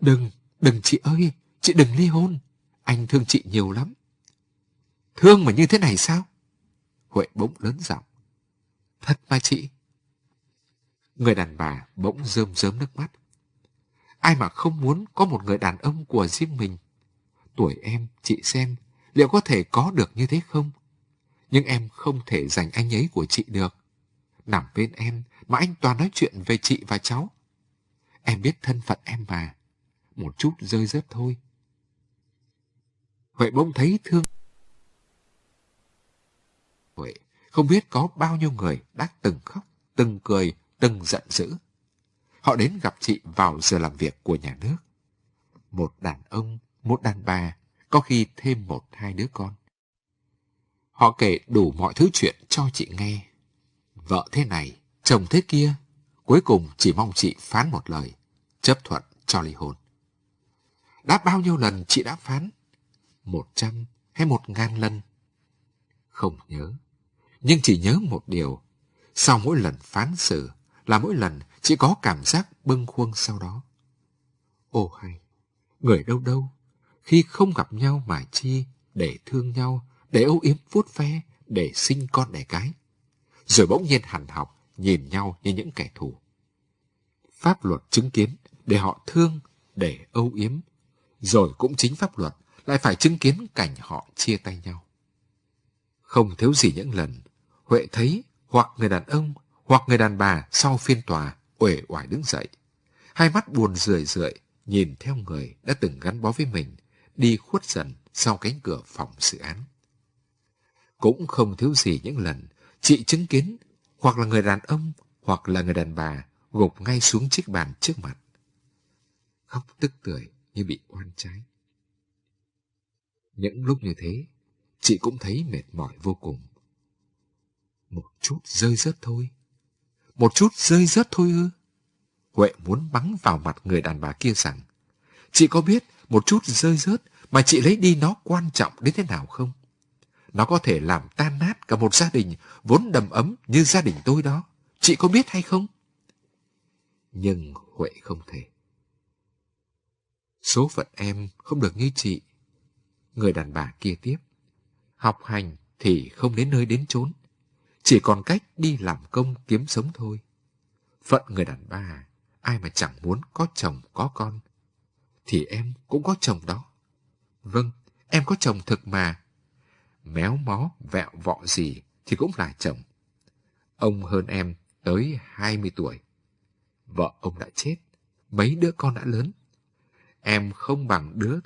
Đừng, đừng chị ơi, chị đừng ly hôn. Anh thương chị nhiều lắm. Thương mà như thế này sao? Huệ bỗng lớn giọng. Thật mà chị. Người đàn bà bỗng rơm rớm nước mắt. Ai mà không muốn có một người đàn ông của riêng mình? Tuổi em, chị xem, liệu có thể có được như thế không? Nhưng em không thể giành anh ấy của chị được. Nằm bên em mà anh toàn nói chuyện về chị và cháu. Em biết thân phận em mà. Một chút rơi rớt thôi. Vậy bỗng thấy thương. Vậy, không biết có bao nhiêu người đã từng khóc, từng cười, từng giận dữ. Họ đến gặp chị vào giờ làm việc của nhà nước. Một đàn ông, một đàn bà, có khi thêm một hai đứa con. Họ kể đủ mọi thứ chuyện cho chị nghe. Vợ thế này, chồng thế kia, cuối cùng chỉ mong chị phán một lời, chấp thuận cho ly hôn. Đã bao nhiêu lần chị đã phán? Một trăm hay một ngàn lần? Không nhớ. Nhưng chỉ nhớ một điều, sau mỗi lần phán xử là mỗi lần chỉ có cảm giác bâng khuâng sau đó. Ô hay, người đâu đâu, khi không gặp nhau mà chi, để thương nhau, để âu yếm vuốt ve, để sinh con đẻ cái. Rồi bỗng nhiên hẳn học, nhìn nhau như những kẻ thù. Pháp luật chứng kiến để họ thương, để âu yếm. Rồi cũng chính pháp luật lại phải chứng kiến cảnh họ chia tay nhau. Không thiếu gì những lần, Huệ thấy hoặc người đàn ông, hoặc người đàn bà sau phiên tòa uể oải đứng dậy. Hai mắt buồn rười rượi, nhìn theo người đã từng gắn bó với mình, đi khuất dần sau cánh cửa phòng sự án. Cũng không thiếu gì những lần chị chứng kiến hoặc là người đàn ông hoặc là người đàn bà gục ngay xuống chiếc bàn trước mặt. Khóc tức tưởi như bị oan trái. Những lúc như thế, chị cũng thấy mệt mỏi vô cùng. Một chút rơi rớt thôi một chút rơi rớt thôi ư? Huệ muốn bắn vào mặt người đàn bà kia rằng, chị có biết một chút rơi rớt mà chị lấy đi nó quan trọng đến thế nào không? Nó có thể làm tan nát cả một gia đình vốn đầm ấm như gia đình tôi đó. Chị có biết hay không? Nhưng Huệ không thể. Số phận em không được như chị. Người đàn bà kia tiếp. Học hành thì không đến nơi đến chốn chỉ còn cách đi làm công kiếm sống thôi. Phận người đàn bà, ai mà chẳng muốn có chồng có con. Thì em cũng có chồng đó. Vâng, em có chồng thực mà. Méo mó, vẹo vọ gì thì cũng là chồng. Ông hơn em tới 20 tuổi. Vợ ông đã chết, mấy đứa con đã lớn. Em không bằng đứa...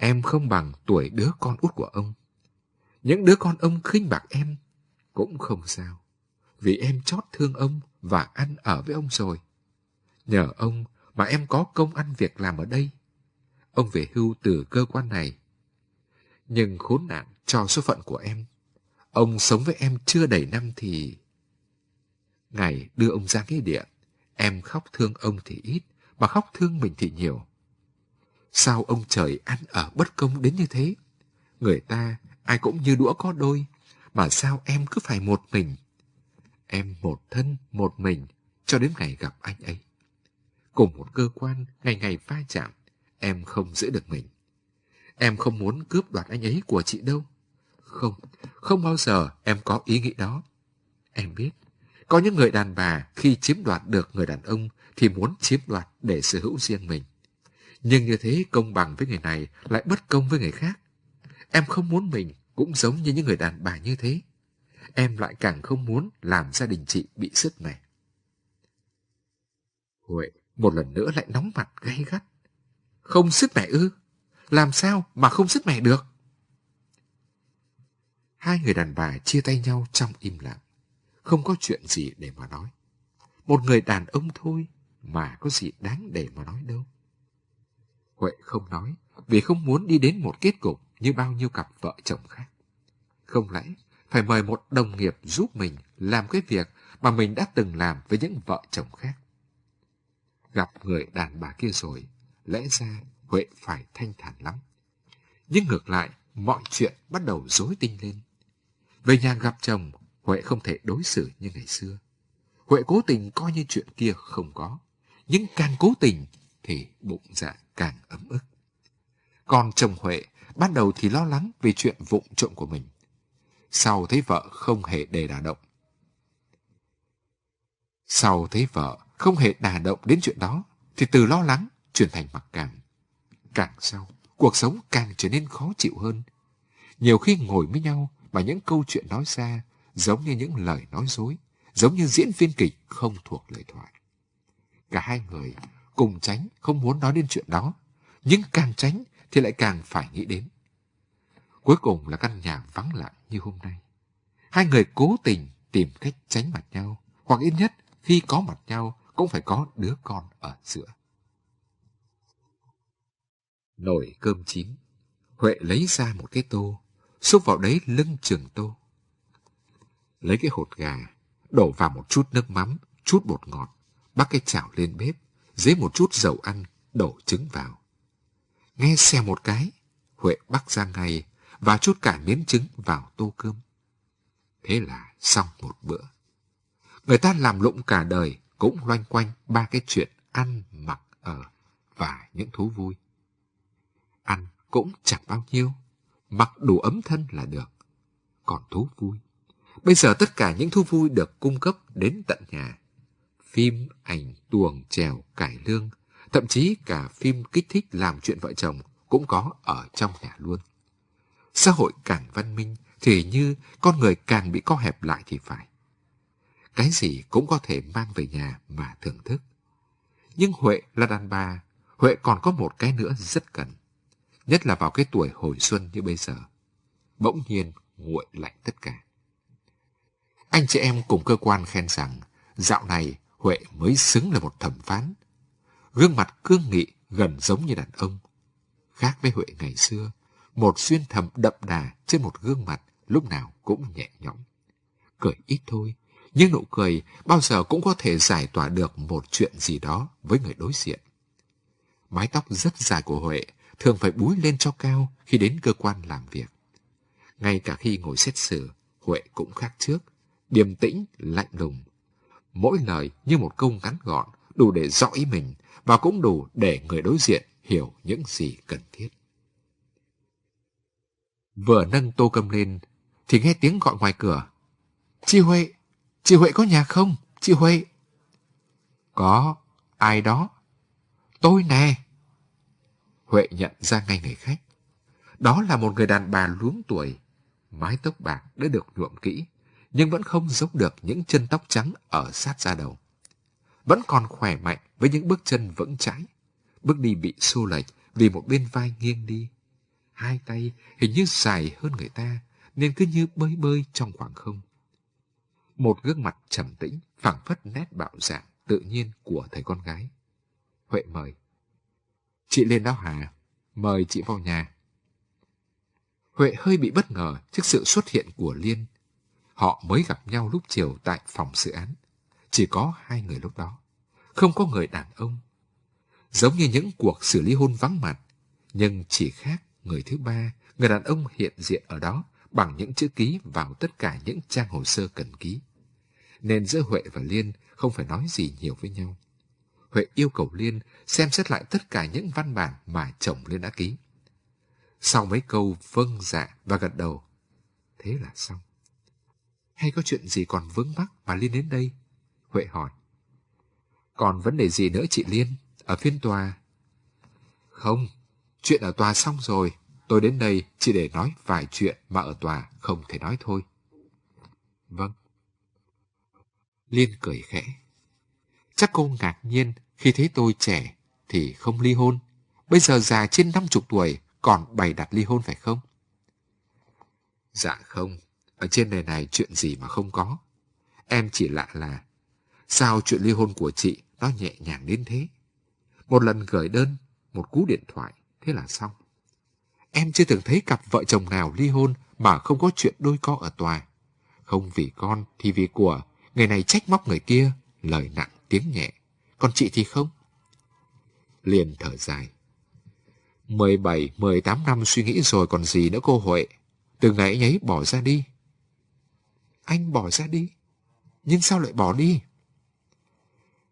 Em không bằng tuổi đứa con út của ông những đứa con ông khinh bạc em cũng không sao, vì em chót thương ông và ăn ở với ông rồi. Nhờ ông mà em có công ăn việc làm ở đây. Ông về hưu từ cơ quan này. Nhưng khốn nạn cho số phận của em. Ông sống với em chưa đầy năm thì... Ngày đưa ông ra nghĩa địa, em khóc thương ông thì ít, mà khóc thương mình thì nhiều. Sao ông trời ăn ở bất công đến như thế? Người ta ai cũng như đũa có đôi, mà sao em cứ phải một mình? Em một thân, một mình, cho đến ngày gặp anh ấy. Cùng một cơ quan, ngày ngày va chạm, em không giữ được mình. Em không muốn cướp đoạt anh ấy của chị đâu. Không, không bao giờ em có ý nghĩ đó. Em biết, có những người đàn bà khi chiếm đoạt được người đàn ông thì muốn chiếm đoạt để sở hữu riêng mình. Nhưng như thế công bằng với người này lại bất công với người khác, Em không muốn mình cũng giống như những người đàn bà như thế. Em lại càng không muốn làm gia đình chị bị sứt mẻ. Huệ một lần nữa lại nóng mặt gay gắt. Không sứt mẻ ư? Làm sao mà không sứt mẻ được? Hai người đàn bà chia tay nhau trong im lặng. Không có chuyện gì để mà nói. Một người đàn ông thôi mà có gì đáng để mà nói đâu. Huệ không nói vì không muốn đi đến một kết cục như bao nhiêu cặp vợ chồng khác. Không lẽ phải mời một đồng nghiệp giúp mình làm cái việc mà mình đã từng làm với những vợ chồng khác? Gặp người đàn bà kia rồi, lẽ ra Huệ phải thanh thản lắm. Nhưng ngược lại, mọi chuyện bắt đầu rối tinh lên. Về nhà gặp chồng, Huệ không thể đối xử như ngày xưa. Huệ cố tình coi như chuyện kia không có. Nhưng càng cố tình thì bụng dạ càng ấm ức. Còn chồng Huệ Ban đầu thì lo lắng về chuyện vụng trộm của mình. Sau thấy vợ không hề đề đả động. Sau thấy vợ không hề đả động đến chuyện đó, thì từ lo lắng chuyển thành mặc cảm. Càng sau, cuộc sống càng trở nên khó chịu hơn. Nhiều khi ngồi với nhau mà những câu chuyện nói ra giống như những lời nói dối, giống như diễn viên kịch không thuộc lời thoại. Cả hai người cùng tránh không muốn nói đến chuyện đó, nhưng càng tránh thì lại càng phải nghĩ đến. Cuối cùng là căn nhà vắng lặng như hôm nay. Hai người cố tình tìm cách tránh mặt nhau, hoặc ít nhất khi có mặt nhau cũng phải có đứa con ở giữa. Nồi cơm chín, Huệ lấy ra một cái tô, xúc vào đấy lưng trường tô. Lấy cái hột gà, đổ vào một chút nước mắm, chút bột ngọt, bắc cái chảo lên bếp, dế một chút dầu ăn, đổ trứng vào nghe xe một cái, Huệ bắt ra ngay và chút cả miếng trứng vào tô cơm. Thế là xong một bữa. Người ta làm lụng cả đời cũng loanh quanh ba cái chuyện ăn, mặc, ở và những thú vui. Ăn cũng chẳng bao nhiêu, mặc đủ ấm thân là được. Còn thú vui, bây giờ tất cả những thú vui được cung cấp đến tận nhà. Phim, ảnh, tuồng, trèo, cải lương, Thậm chí cả phim kích thích làm chuyện vợ chồng cũng có ở trong nhà luôn. Xã hội càng văn minh thì như con người càng bị co hẹp lại thì phải. Cái gì cũng có thể mang về nhà mà thưởng thức. Nhưng Huệ là đàn bà, Huệ còn có một cái nữa rất cần. Nhất là vào cái tuổi hồi xuân như bây giờ. Bỗng nhiên nguội lạnh tất cả. Anh chị em cùng cơ quan khen rằng dạo này Huệ mới xứng là một thẩm phán gương mặt cương nghị gần giống như đàn ông. Khác với Huệ ngày xưa, một xuyên thầm đậm đà trên một gương mặt lúc nào cũng nhẹ nhõm. Cười ít thôi, nhưng nụ cười bao giờ cũng có thể giải tỏa được một chuyện gì đó với người đối diện. Mái tóc rất dài của Huệ thường phải búi lên cho cao khi đến cơ quan làm việc. Ngay cả khi ngồi xét xử, Huệ cũng khác trước, điềm tĩnh, lạnh lùng. Mỗi lời như một câu ngắn gọn, đủ để rõ ý mình và cũng đủ để người đối diện hiểu những gì cần thiết. Vừa nâng tô cơm lên, thì nghe tiếng gọi ngoài cửa. Chị Huệ, chị Huệ có nhà không? Chị Huệ. Có, ai đó? Tôi nè. Huệ nhận ra ngay người khách. Đó là một người đàn bà luống tuổi, mái tóc bạc đã được nhuộm kỹ, nhưng vẫn không giống được những chân tóc trắng ở sát da đầu vẫn còn khỏe mạnh với những bước chân vững chãi. Bước đi bị xô lệch vì một bên vai nghiêng đi. Hai tay hình như dài hơn người ta nên cứ như bơi bơi trong khoảng không. Một gương mặt trầm tĩnh, phảng phất nét bạo dạn tự nhiên của thầy con gái. Huệ mời. Chị lên đó hả? Mời chị vào nhà. Huệ hơi bị bất ngờ trước sự xuất hiện của Liên. Họ mới gặp nhau lúc chiều tại phòng dự án chỉ có hai người lúc đó, không có người đàn ông. Giống như những cuộc xử lý hôn vắng mặt, nhưng chỉ khác người thứ ba, người đàn ông hiện diện ở đó bằng những chữ ký vào tất cả những trang hồ sơ cần ký. Nên giữa Huệ và Liên không phải nói gì nhiều với nhau. Huệ yêu cầu Liên xem xét lại tất cả những văn bản mà chồng Liên đã ký. Sau mấy câu vâng dạ và gật đầu, thế là xong. Hay có chuyện gì còn vướng mắc mà Liên đến đây Huệ hỏi. Còn vấn đề gì nữa chị Liên? Ở phiên tòa? Không, chuyện ở tòa xong rồi. Tôi đến đây chỉ để nói vài chuyện mà ở tòa không thể nói thôi. Vâng. Liên cười khẽ. Chắc cô ngạc nhiên khi thấy tôi trẻ thì không ly hôn. Bây giờ già trên 50 tuổi còn bày đặt ly hôn phải không? Dạ không, ở trên đời này chuyện gì mà không có. Em chỉ lạ là Sao chuyện ly hôn của chị nó nhẹ nhàng đến thế? Một lần gửi đơn, một cú điện thoại, thế là xong. Em chưa từng thấy cặp vợ chồng nào ly hôn mà không có chuyện đôi co ở tòa. Không vì con thì vì của, người này trách móc người kia, lời nặng tiếng nhẹ. Còn chị thì không? Liền thở dài. 17, 18 năm suy nghĩ rồi còn gì nữa cô Huệ. Từ ngày ấy bỏ ra đi. Anh bỏ ra đi? Nhưng sao lại bỏ đi?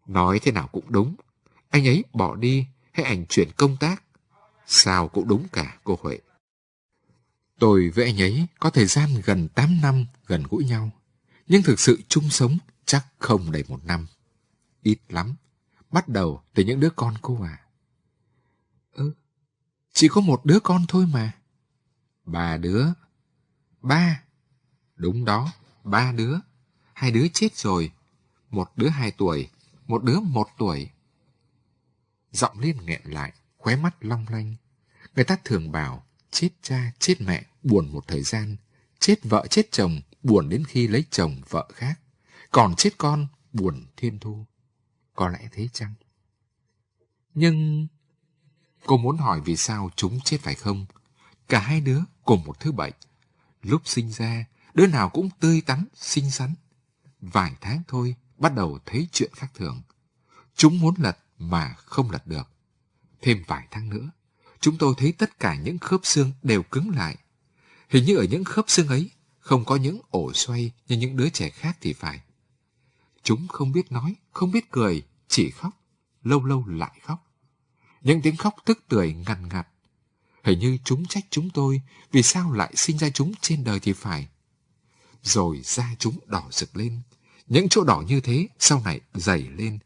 Nói thế nào cũng đúng. Anh ấy bỏ đi hay ảnh chuyển công tác. Sao cũng đúng cả, cô Huệ. Tôi với anh ấy có thời gian gần 8 năm gần gũi nhau. Nhưng thực sự chung sống chắc không đầy một năm. Ít lắm. Bắt đầu từ những đứa con cô à. Ừ, chỉ có một đứa con thôi mà. Ba đứa. Ba. Đúng đó, ba đứa. Hai đứa chết rồi. Một đứa hai tuổi, một đứa một tuổi. Giọng Liên nghẹn lại, khóe mắt long lanh. Người ta thường bảo, chết cha, chết mẹ, buồn một thời gian. Chết vợ, chết chồng, buồn đến khi lấy chồng, vợ khác. Còn chết con, buồn thiên thu. Có lẽ thế chăng? Nhưng... Cô muốn hỏi vì sao chúng chết phải không? Cả hai đứa cùng một thứ bệnh. Lúc sinh ra, đứa nào cũng tươi tắn, xinh xắn. Vài tháng thôi bắt đầu thấy chuyện khác thường. Chúng muốn lật mà không lật được. Thêm vài tháng nữa, chúng tôi thấy tất cả những khớp xương đều cứng lại. Hình như ở những khớp xương ấy không có những ổ xoay như những đứa trẻ khác thì phải. Chúng không biết nói, không biết cười, chỉ khóc, lâu lâu lại khóc. Những tiếng khóc tức tưởi ngằn ngặt. Hình như chúng trách chúng tôi vì sao lại sinh ra chúng trên đời thì phải. Rồi da chúng đỏ rực lên, những chỗ đỏ như thế sau này dày lên,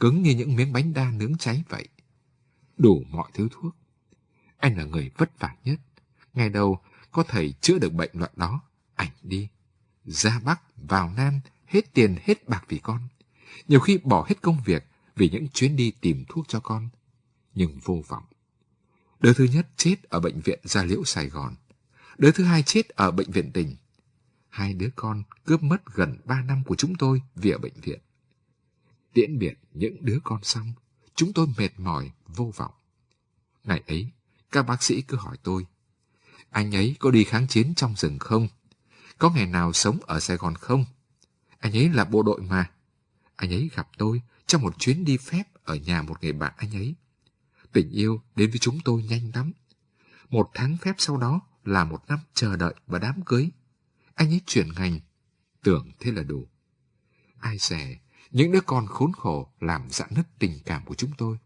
cứng như những miếng bánh đa nướng cháy vậy. Đủ mọi thứ thuốc. Anh là người vất vả nhất. Ngày đầu, có thầy chữa được bệnh loạn đó. ảnh đi. Ra Bắc, vào Nam, hết tiền, hết bạc vì con. Nhiều khi bỏ hết công việc vì những chuyến đi tìm thuốc cho con. Nhưng vô vọng. Đứa thứ nhất chết ở bệnh viện Gia Liễu Sài Gòn. Đứa thứ hai chết ở bệnh viện tỉnh hai đứa con cướp mất gần ba năm của chúng tôi vỉa bệnh viện. Tiễn biệt những đứa con xong, chúng tôi mệt mỏi, vô vọng. Ngày ấy, các bác sĩ cứ hỏi tôi, anh ấy có đi kháng chiến trong rừng không? Có ngày nào sống ở Sài Gòn không? Anh ấy là bộ đội mà. Anh ấy gặp tôi trong một chuyến đi phép ở nhà một người bạn anh ấy. Tình yêu đến với chúng tôi nhanh lắm. Một tháng phép sau đó là một năm chờ đợi và đám cưới anh ấy chuyển ngành. Tưởng thế là đủ. Ai dè, những đứa con khốn khổ làm dạn nứt tình cảm của chúng tôi.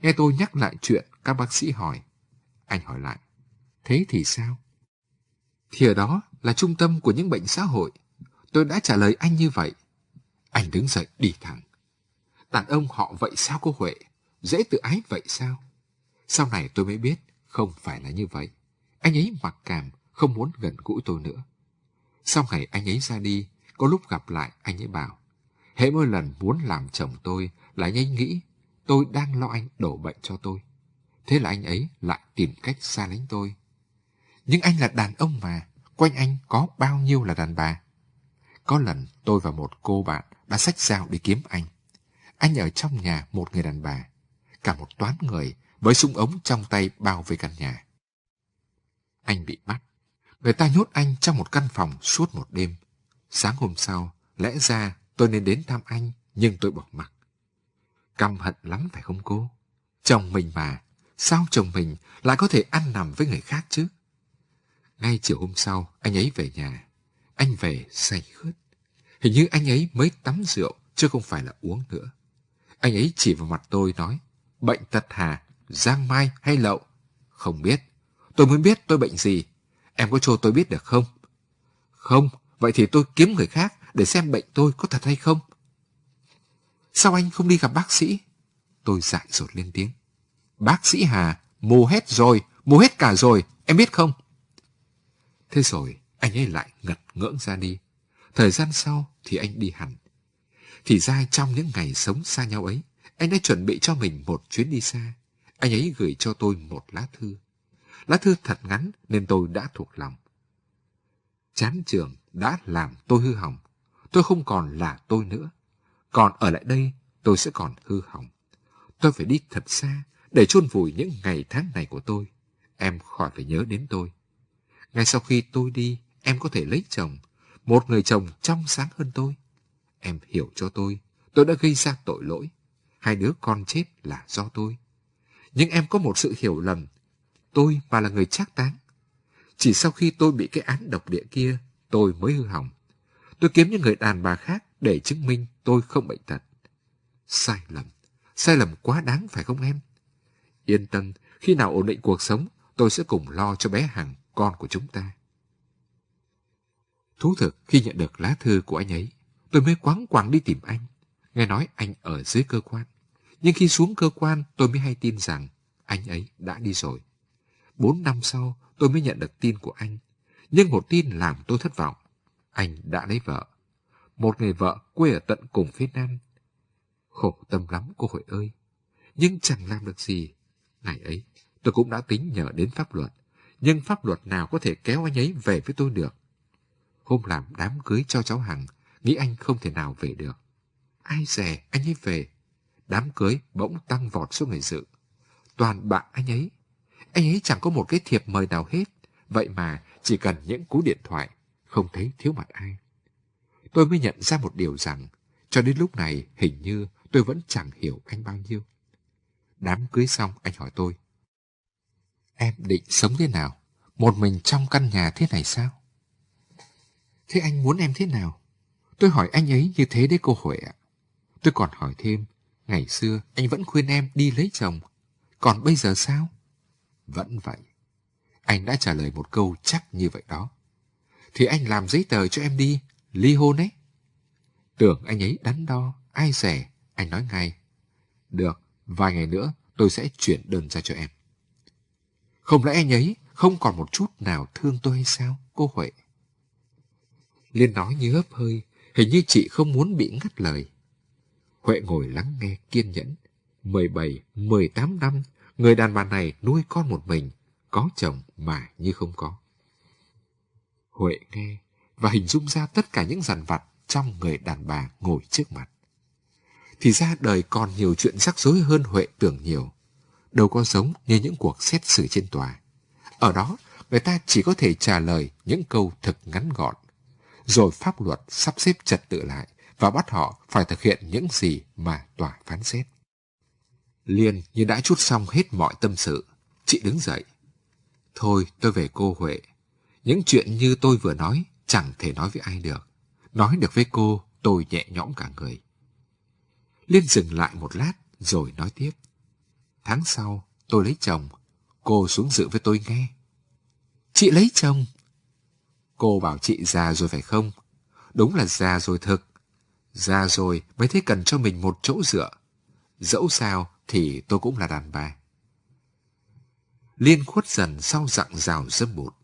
Nghe tôi nhắc lại chuyện, các bác sĩ hỏi. Anh hỏi lại, thế thì sao? Thì ở đó là trung tâm của những bệnh xã hội. Tôi đã trả lời anh như vậy. Anh đứng dậy đi thẳng. Đàn ông họ vậy sao cô Huệ? Dễ tự ái vậy sao? Sau này tôi mới biết không phải là như vậy. Anh ấy mặc cảm, không muốn gần gũi tôi nữa. Sau ngày anh ấy ra đi, có lúc gặp lại anh ấy bảo, hễ mỗi lần muốn làm chồng tôi là anh ấy nghĩ tôi đang lo anh đổ bệnh cho tôi. Thế là anh ấy lại tìm cách xa lánh tôi. Nhưng anh là đàn ông mà, quanh anh có bao nhiêu là đàn bà. Có lần tôi và một cô bạn đã sách dao đi kiếm anh. Anh ở trong nhà một người đàn bà, cả một toán người với súng ống trong tay bao vây căn nhà. Anh bị bắt Người ta nhốt anh trong một căn phòng suốt một đêm. Sáng hôm sau, lẽ ra tôi nên đến thăm anh, nhưng tôi bỏ mặc. Căm hận lắm phải không cô? Chồng mình mà, sao chồng mình lại có thể ăn nằm với người khác chứ? Ngay chiều hôm sau, anh ấy về nhà. Anh về say khướt. Hình như anh ấy mới tắm rượu, chứ không phải là uống nữa. Anh ấy chỉ vào mặt tôi nói, bệnh tật hà, giang mai hay lậu? Không biết. Tôi mới biết tôi bệnh gì, Em có cho tôi biết được không? Không, vậy thì tôi kiếm người khác để xem bệnh tôi có thật hay không. Sao anh không đi gặp bác sĩ? Tôi dại dột lên tiếng. Bác sĩ Hà, mù hết rồi, mù hết cả rồi, em biết không? Thế rồi, anh ấy lại ngật ngưỡng ra đi. Thời gian sau thì anh đi hẳn. Thì ra trong những ngày sống xa nhau ấy, anh đã chuẩn bị cho mình một chuyến đi xa. Anh ấy gửi cho tôi một lá thư. Lá thư thật ngắn nên tôi đã thuộc lòng. Chán trường đã làm tôi hư hỏng. Tôi không còn là tôi nữa. Còn ở lại đây, tôi sẽ còn hư hỏng. Tôi phải đi thật xa để chôn vùi những ngày tháng này của tôi. Em khỏi phải nhớ đến tôi. Ngay sau khi tôi đi, em có thể lấy chồng. Một người chồng trong sáng hơn tôi. Em hiểu cho tôi. Tôi đã gây ra tội lỗi. Hai đứa con chết là do tôi. Nhưng em có một sự hiểu lầm tôi mà là người chắc táng. Chỉ sau khi tôi bị cái án độc địa kia, tôi mới hư hỏng. Tôi kiếm những người đàn bà khác để chứng minh tôi không bệnh tật Sai lầm. Sai lầm quá đáng phải không em? Yên tâm, khi nào ổn định cuộc sống, tôi sẽ cùng lo cho bé Hằng, con của chúng ta. Thú thực, khi nhận được lá thư của anh ấy, tôi mới quáng quáng đi tìm anh. Nghe nói anh ở dưới cơ quan. Nhưng khi xuống cơ quan, tôi mới hay tin rằng anh ấy đã đi rồi. Bốn năm sau, tôi mới nhận được tin của anh. Nhưng một tin làm tôi thất vọng. Anh đã lấy vợ. Một người vợ quê ở tận cùng phía Nam. Khổ tâm lắm cô Hội ơi. Nhưng chẳng làm được gì. Ngày ấy, tôi cũng đã tính nhờ đến pháp luật. Nhưng pháp luật nào có thể kéo anh ấy về với tôi được. Hôm làm đám cưới cho cháu Hằng, nghĩ anh không thể nào về được. Ai dè anh ấy về. Đám cưới bỗng tăng vọt số người dự. Toàn bạn anh ấy anh ấy chẳng có một cái thiệp mời nào hết, vậy mà chỉ cần những cú điện thoại, không thấy thiếu mặt ai. Tôi mới nhận ra một điều rằng, cho đến lúc này hình như tôi vẫn chẳng hiểu anh bao nhiêu. Đám cưới xong anh hỏi tôi, Em định sống thế nào? Một mình trong căn nhà thế này sao? Thế anh muốn em thế nào? Tôi hỏi anh ấy như thế đấy cô Huệ ạ. Tôi còn hỏi thêm, ngày xưa anh vẫn khuyên em đi lấy chồng, còn bây giờ sao? Vẫn vậy. Anh đã trả lời một câu chắc như vậy đó. Thì anh làm giấy tờ cho em đi, ly hôn ấy. Tưởng anh ấy đắn đo, ai rẻ, anh nói ngay. Được, vài ngày nữa tôi sẽ chuyển đơn ra cho em. Không lẽ anh ấy không còn một chút nào thương tôi hay sao, cô Huệ? Liên nói như hớp hơi, hình như chị không muốn bị ngắt lời. Huệ ngồi lắng nghe kiên nhẫn. 17, 18 năm người đàn bà này nuôi con một mình, có chồng mà như không có. Huệ nghe và hình dung ra tất cả những dằn vặt trong người đàn bà ngồi trước mặt. Thì ra đời còn nhiều chuyện rắc rối hơn Huệ tưởng nhiều. Đâu có giống như những cuộc xét xử trên tòa. Ở đó, người ta chỉ có thể trả lời những câu thật ngắn gọn. Rồi pháp luật sắp xếp trật tự lại và bắt họ phải thực hiện những gì mà tòa phán xét. Liên như đã chút xong hết mọi tâm sự. Chị đứng dậy. Thôi tôi về cô Huệ. Những chuyện như tôi vừa nói chẳng thể nói với ai được. Nói được với cô tôi nhẹ nhõm cả người. Liên dừng lại một lát rồi nói tiếp. Tháng sau tôi lấy chồng. Cô xuống dự với tôi nghe. Chị lấy chồng. Cô bảo chị già rồi phải không? Đúng là già rồi thực. Già rồi mới thấy cần cho mình một chỗ dựa. Dẫu sao, thì tôi cũng là đàn bà. Liên khuất dần sau dặn rào dâm bụt,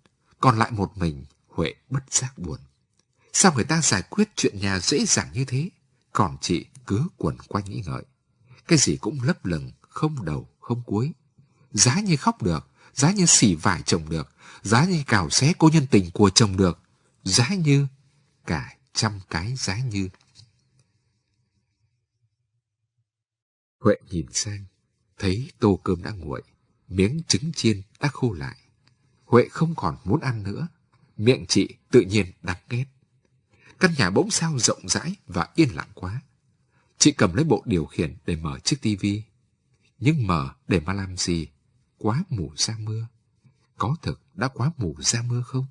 còn lại một mình Huệ bất giác buồn. Sao người ta giải quyết chuyện nhà dễ dàng như thế, còn chị cứ quẩn quanh nghĩ ngợi. Cái gì cũng lấp lửng không đầu, không cuối. Giá như khóc được, giá như xỉ vải chồng được, giá như cào xé cô nhân tình của chồng được, giá như cả trăm cái giá như. Huệ nhìn sang, thấy tô cơm đã nguội, miếng trứng chiên đã khô lại. Huệ không còn muốn ăn nữa, miệng chị tự nhiên đắng ghét. Căn nhà bỗng sao rộng rãi và yên lặng quá. Chị cầm lấy bộ điều khiển để mở chiếc tivi. Nhưng mở để mà làm gì? Quá mù ra mưa. Có thực đã quá mù ra mưa không?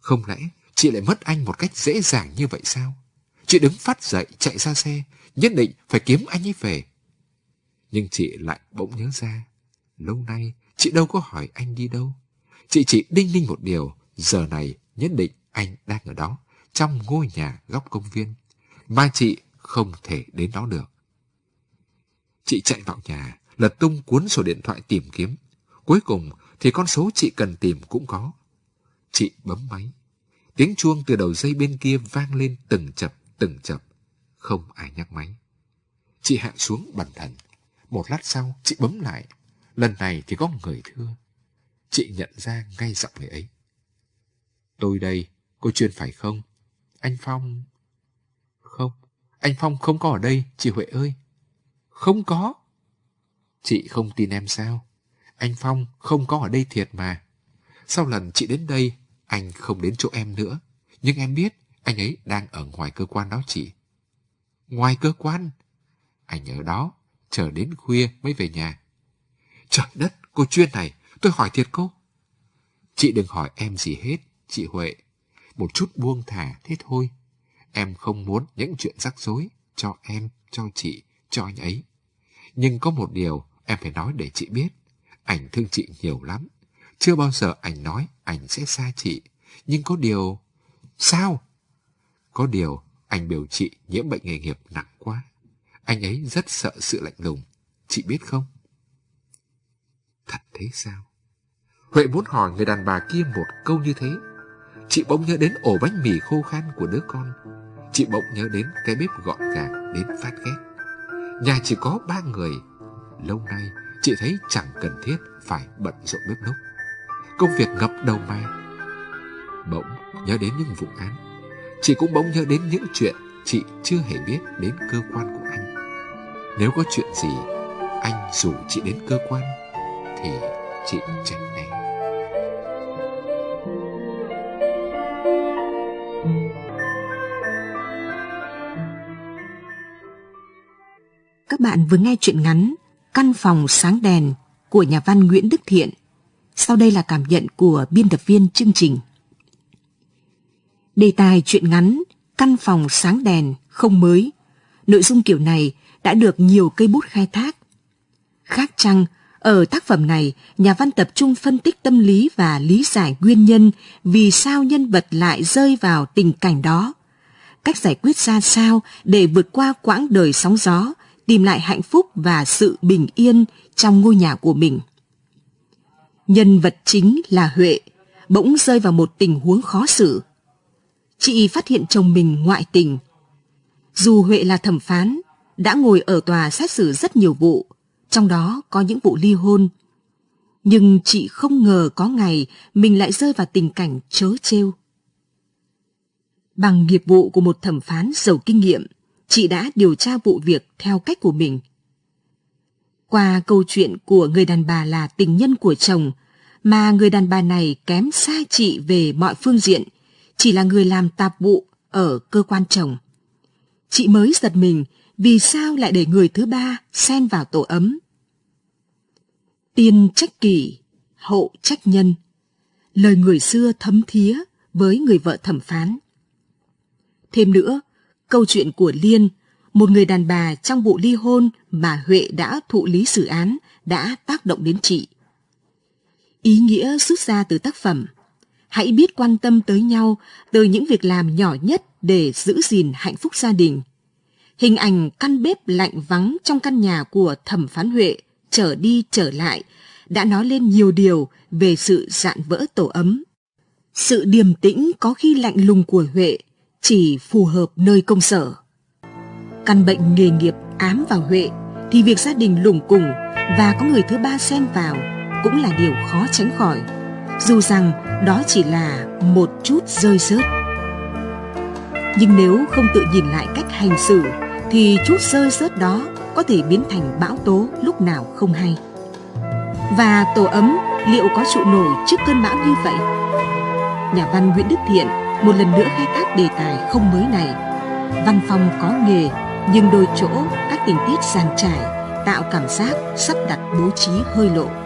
Không lẽ chị lại mất anh một cách dễ dàng như vậy sao? Chị đứng phát dậy chạy ra xe, nhất định phải kiếm anh ấy về nhưng chị lại bỗng nhớ ra, lâu nay chị đâu có hỏi anh đi đâu. Chị chỉ đinh ninh một điều, giờ này nhất định anh đang ở đó, trong ngôi nhà góc công viên. Mà chị không thể đến đó được. Chị chạy vào nhà, lật tung cuốn sổ điện thoại tìm kiếm. Cuối cùng thì con số chị cần tìm cũng có. Chị bấm máy. Tiếng chuông từ đầu dây bên kia vang lên từng chập, từng chập. Không ai nhắc máy. Chị hạ xuống bản thần. Một lát sau, chị bấm lại. Lần này thì có người thưa. Chị nhận ra ngay giọng người ấy. Tôi đây, cô chuyên phải không? Anh Phong... Không, anh Phong không có ở đây, chị Huệ ơi. Không có. Chị không tin em sao? Anh Phong không có ở đây thiệt mà. Sau lần chị đến đây, anh không đến chỗ em nữa. Nhưng em biết, anh ấy đang ở ngoài cơ quan đó chị. Ngoài cơ quan? Anh ở đó, chờ đến khuya mới về nhà. Trời đất, cô chuyên này, tôi hỏi thiệt cô. Chị đừng hỏi em gì hết, chị Huệ. Một chút buông thả thế thôi. Em không muốn những chuyện rắc rối cho em, cho chị, cho anh ấy. Nhưng có một điều em phải nói để chị biết. Ảnh thương chị nhiều lắm. Chưa bao giờ ảnh nói ảnh sẽ xa chị. Nhưng có điều... Sao? Có điều ảnh biểu chị nhiễm bệnh nghề nghiệp nặng anh ấy rất sợ sự lạnh lùng. Chị biết không? Thật thế sao? Huệ muốn hỏi người đàn bà kia một câu như thế. Chị bỗng nhớ đến ổ bánh mì khô khan của đứa con. Chị bỗng nhớ đến cái bếp gọn gàng đến phát ghét. Nhà chỉ có ba người. Lâu nay chị thấy chẳng cần thiết phải bận rộn bếp núc. Công việc ngập đầu mà. Bỗng nhớ đến những vụ án. Chị cũng bỗng nhớ đến những chuyện chị chưa hề biết đến cơ quan của anh. Nếu có chuyện gì, anh rủ chị đến cơ quan thì chị tránh né. Các bạn vừa nghe chuyện ngắn Căn phòng sáng đèn của nhà văn Nguyễn Đức Thiện. Sau đây là cảm nhận của biên tập viên chương trình. Đề tài chuyện ngắn Căn phòng sáng đèn không mới. Nội dung kiểu này đã được nhiều cây bút khai thác. Khác chăng, ở tác phẩm này, nhà văn tập trung phân tích tâm lý và lý giải nguyên nhân vì sao nhân vật lại rơi vào tình cảnh đó. Cách giải quyết ra sao để vượt qua quãng đời sóng gió, tìm lại hạnh phúc và sự bình yên trong ngôi nhà của mình. Nhân vật chính là Huệ, bỗng rơi vào một tình huống khó xử. Chị phát hiện chồng mình ngoại tình. Dù Huệ là thẩm phán, đã ngồi ở tòa xét xử rất nhiều vụ, trong đó có những vụ ly hôn. Nhưng chị không ngờ có ngày mình lại rơi vào tình cảnh chớ trêu. Bằng nghiệp vụ của một thẩm phán giàu kinh nghiệm, chị đã điều tra vụ việc theo cách của mình. Qua câu chuyện của người đàn bà là tình nhân của chồng, mà người đàn bà này kém xa chị về mọi phương diện, chỉ là người làm tạp vụ ở cơ quan chồng. Chị mới giật mình vì sao lại để người thứ ba xen vào tổ ấm? Tiên trách kỷ, hậu trách nhân. Lời người xưa thấm thía với người vợ thẩm phán. Thêm nữa, câu chuyện của Liên, một người đàn bà trong vụ ly hôn mà Huệ đã thụ lý xử án đã tác động đến chị. Ý nghĩa rút ra từ tác phẩm hãy biết quan tâm tới nhau từ những việc làm nhỏ nhất để giữ gìn hạnh phúc gia đình hình ảnh căn bếp lạnh vắng trong căn nhà của thẩm phán Huệ trở đi trở lại đã nói lên nhiều điều về sự dạn vỡ tổ ấm. Sự điềm tĩnh có khi lạnh lùng của Huệ chỉ phù hợp nơi công sở. Căn bệnh nghề nghiệp ám vào Huệ thì việc gia đình lủng cùng và có người thứ ba xen vào cũng là điều khó tránh khỏi. Dù rằng đó chỉ là một chút rơi rớt. Nhưng nếu không tự nhìn lại cách hành xử thì chút sơ sớt đó có thể biến thành bão tố lúc nào không hay. Và tổ ấm liệu có trụ nổi trước cơn bão như vậy? Nhà văn Nguyễn Đức Thiện một lần nữa khai thác đề tài không mới này. Văn phòng có nghề nhưng đôi chỗ các tình tiết giàn trải tạo cảm giác sắp đặt bố trí hơi lộ.